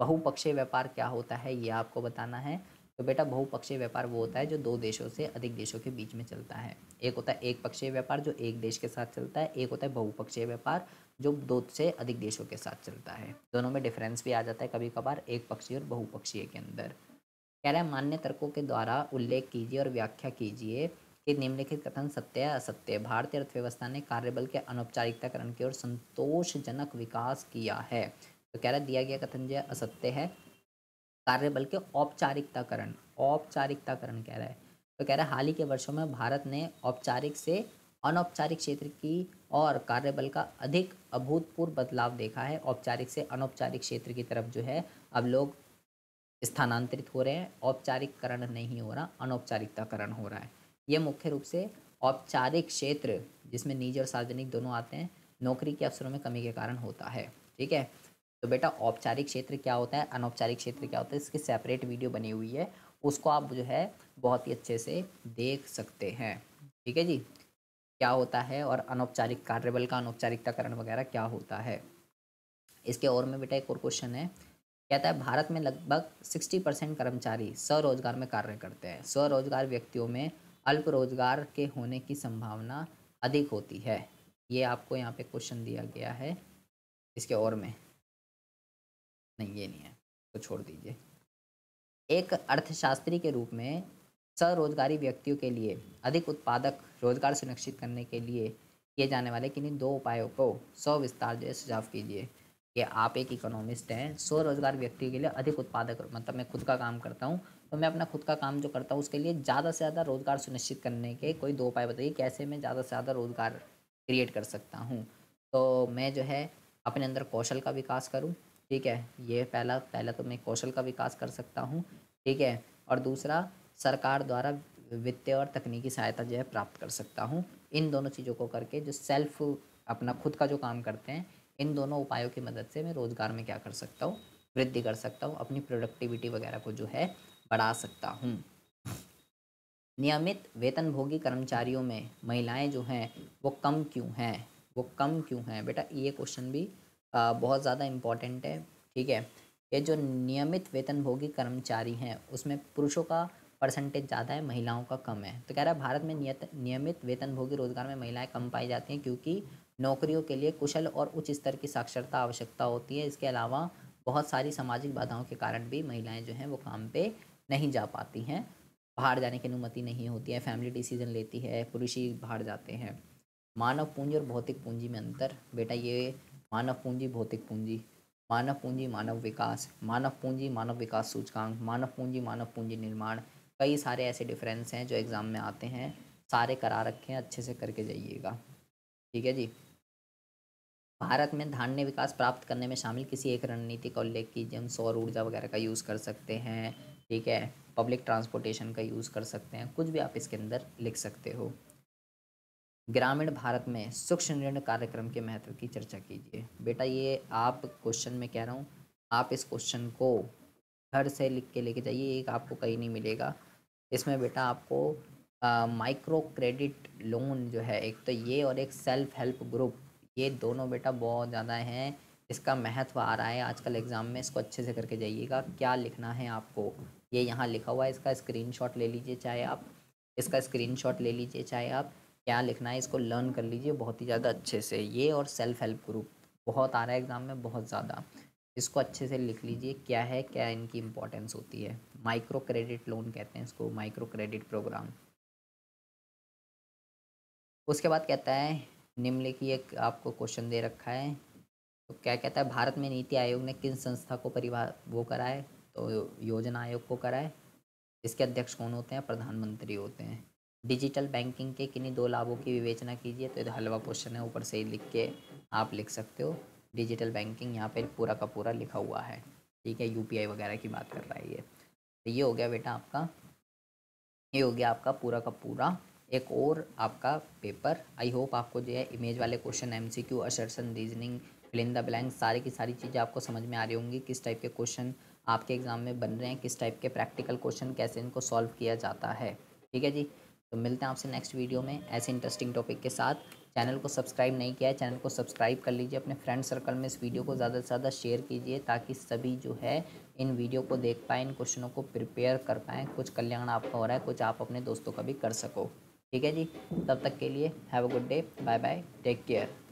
बहुपक्षीय व्यापार क्या होता है ये आपको बताना है तो बेटा बहुपक्षीय व्यापार वो होता है जो दो देशों से अधिक देशों के बीच में चलता है एक होता है एक पक्षीय व्यापार जो एक देश के साथ चलता है एक होता है बहुपक्षीय व्यापार जो दो से अधिक देशों के साथ चलता है दोनों में डिफरेंस भी आ जाता है कभी कभार एक पक्षीय और बहुपक्षीय के अंदर कह रहा है मान्य तर्कों के द्वारा उल्लेख कीजिए और व्याख्या कीजिए कि निम्नलिखित कथन सत्य है असत्य भारतीय अर्थव्यवस्था ने कार्यबल के अनौपचारिकताकरण की ओर संतोषजनक विकास किया है तो कह रहा है दिया गया कथन जो असत्य है कार्य बल के औपचारिकताकरण औपचारिकताकरण कह रहा है तो कह रहा है हाल ही के वर्षों में भारत ने औपचारिक से अनौपचारिक क्षेत्र की और कार्यबल का अधिक अभूतपूर्व बदलाव देखा है औपचारिक से अनौपचारिक क्षेत्र की तरफ जो है अब लोग स्थानांतरित हो रहे हैं औपचारिककरण नहीं हो रहा अनौपचारिकताकरण हो रहा है ये मुख्य रूप से औपचारिक क्षेत्र जिसमें निजी और सार्वजनिक दोनों आते हैं नौकरी के अवसरों में कमी के कारण होता है ठीक है तो बेटा औपचारिक क्षेत्र क्या होता है अनौपचारिक क्षेत्र क्या होता है इसकी सेपरेट वीडियो बनी हुई है उसको आप जो है बहुत ही अच्छे से देख सकते हैं ठीक है जी क्या होता है और अनौपचारिक कार्यबल का अनौपचारिकताकरण वगैरह क्या होता है इसके और में बेटा एक और क्वेश्चन है कहता है भारत में लगभग सिक्सटी परसेंट कर्मचारी स्वरोजगार में कार्य करते हैं स्वरोजगार व्यक्तियों में अल्प रोजगार के होने की संभावना अधिक होती है ये आपको यहाँ पे क्वेश्चन दिया गया है इसके और में नहीं ये नहीं है तो छोड़ दीजिए एक अर्थशास्त्री के रूप में स्वरोजगारी व्यक्तियों के लिए अधिक उत्पादक रोजगार सुनिश्चित करने के लिए किए जाने वाले किन्हीं दो उपायों को सौ विस्तार जो है सुझाव कीजिए कि आप एक इकोनॉमिस्ट हैं स्वरोजगार व्यक्ति के लिए अधिक उत्पादक मतलब मैं खुद का काम करता हूँ तो मैं अपना खुद का काम जो करता हूँ उसके लिए ज़्यादा से ज़्यादा रोजगार सुनिश्चित करने के कोई दो उपाय बताइए कैसे मैं ज़्यादा से ज़्यादा रोजगार क्रिएट कर सकता हूँ तो मैं जो है अपने अंदर कौशल का विकास करूँ ठीक है ये पहला पहला तो मैं कौशल का विकास कर सकता हूँ ठीक है और दूसरा सरकार द्वारा वित्तीय और तकनीकी सहायता जो है प्राप्त कर सकता हूँ इन दोनों चीज़ों को करके जो सेल्फ अपना खुद का जो काम करते हैं इन दोनों उपायों की मदद से मैं रोज़गार में क्या कर सकता हूँ वृद्धि कर सकता हूँ अपनी प्रोडक्टिविटी वगैरह को जो है बढ़ा सकता हूँ नियमित वेतनभोगी कर्मचारियों में महिलाएं जो हैं वो कम क्यों हैं वो कम क्यों हैं बेटा ये क्वेश्चन भी बहुत ज़्यादा इम्पॉर्टेंट है ठीक है ये जो नियमित वेतनभोगी कर्मचारी हैं उसमें पुरुषों का परसेंटेज ज़्यादा है महिलाओं का कम है तो कह रहा है भारत में नियत नियमित वेतनभोगी रोजगार में महिलाएं कम पाई जाती हैं क्योंकि नौकरियों के लिए कुशल और उच्च स्तर की साक्षरता आवश्यकता होती है इसके अलावा बहुत सारी सामाजिक बाधाओं के कारण भी महिलाएं जो हैं वो काम पे नहीं जा पाती हैं बाहर जाने की अनुमति नहीं होती है फैमिली डिसीजन लेती है पुरुष ही बाहर जाते हैं मानव पूंजी और भौतिक पूंजी में अंतर बेटा ये मानव पूंजी भौतिक पूंजी मानव पूंजी मानव विकास मानव पूंजी मानव विकास सूचकांक मानव पूंजी मानव पूंजी निर्माण कई सारे ऐसे डिफरेंस हैं जो एग्ज़ाम में आते हैं सारे करा रखे हैं अच्छे से करके जाइएगा ठीक है जी भारत में धान्य विकास प्राप्त करने में शामिल किसी एक रणनीति का उल्लेख कीजिए हम सौर ऊर्जा वगैरह का यूज़ कर सकते हैं ठीक है पब्लिक ट्रांसपोर्टेशन का यूज़ कर सकते हैं कुछ भी आप इसके अंदर लिख सकते हो ग्रामीण भारत में सूक्ष्म ऋण कार्यक्रम के महत्व की चर्चा कीजिए बेटा ये आप क्वेश्चन में कह रहा हूँ आप इस क्वेश्चन को घर से लिख के लेके जाइए एक आपको कहीं नहीं मिलेगा इसमें बेटा आपको माइक्रो क्रेडिट लोन जो है एक तो ये और एक सेल्फ हेल्प ग्रुप ये दोनों बेटा बहुत ज़्यादा हैं इसका महत्व आ रहा है आजकल एग्ज़ाम में इसको अच्छे से करके जाइएगा क्या लिखना है आपको ये यहाँ लिखा हुआ है इसका स्क्रीनशॉट ले लीजिए चाहे आप इसका स्क्रीनशॉट ले लीजिए चाहे आप क्या लिखना है इसको लर्न कर लीजिए बहुत ही ज़्यादा अच्छे से ये और सेल्फ हेल्प ग्रुप बहुत आ रहा है एग्ज़ाम में बहुत ज़्यादा इसको अच्छे से लिख लीजिए क्या है क्या इनकी इम्पोर्टेंस होती है माइक्रो क्रेडिट लोन कहते हैं इसको माइक्रो क्रेडिट प्रोग्राम उसके बाद कहता है निम्नलिखित आपको क्वेश्चन दे रखा है तो क्या कहता है भारत में नीति आयोग ने किन संस्था को परिवार वो कराए तो योजना आयोग को कराए इसके अध्यक्ष कौन होते हैं प्रधानमंत्री होते हैं डिजिटल बैंकिंग के किन्हीं दो लाभों की विवेचना कीजिए तो ये तो हलवा क्वेश्चन है ऊपर से ही लिख के आप लिख सकते हो डिजिटल बैंकिंग यहाँ पे पूरा का पूरा लिखा हुआ है ठीक है यूपीआई वगैरह की बात कर रहा है ये तो ये हो गया बेटा आपका ये हो गया आपका पूरा का पूरा एक और आपका पेपर आई होप आपको जो है इमेज वाले question M C Q assertion reasoning filling the blank सारी की सारी चीज़ें आपको समझ में आ रही होंगी किस टाइप के क्वेश्चन आपके एग्ज़ाम में बन रहे हैं किस टाइप के प्रैक्टिकल क्वेश्चन कैसे इनको सॉल्व किया जाता है ठीक है जी तो मिलते हैं आपसे नेक्स्ट वीडियो में ऐसे इंटरेस्टिंग टॉपिक के साथ चैनल को सब्सक्राइब नहीं किया है चैनल को सब्सक्राइब कर लीजिए अपने फ्रेंड सर्कल में इस वीडियो को ज़्यादा से ज़्यादा शेयर कीजिए ताकि सभी जो है इन वीडियो को देख पाएँ इन क्वेश्चनों को प्रिपेयर कर पाएँ कुछ कल्याण आपका हो रहा है कुछ आप अपने दोस्तों का भी कर सको ठीक है जी तब तक के लिए have a good day bye bye take care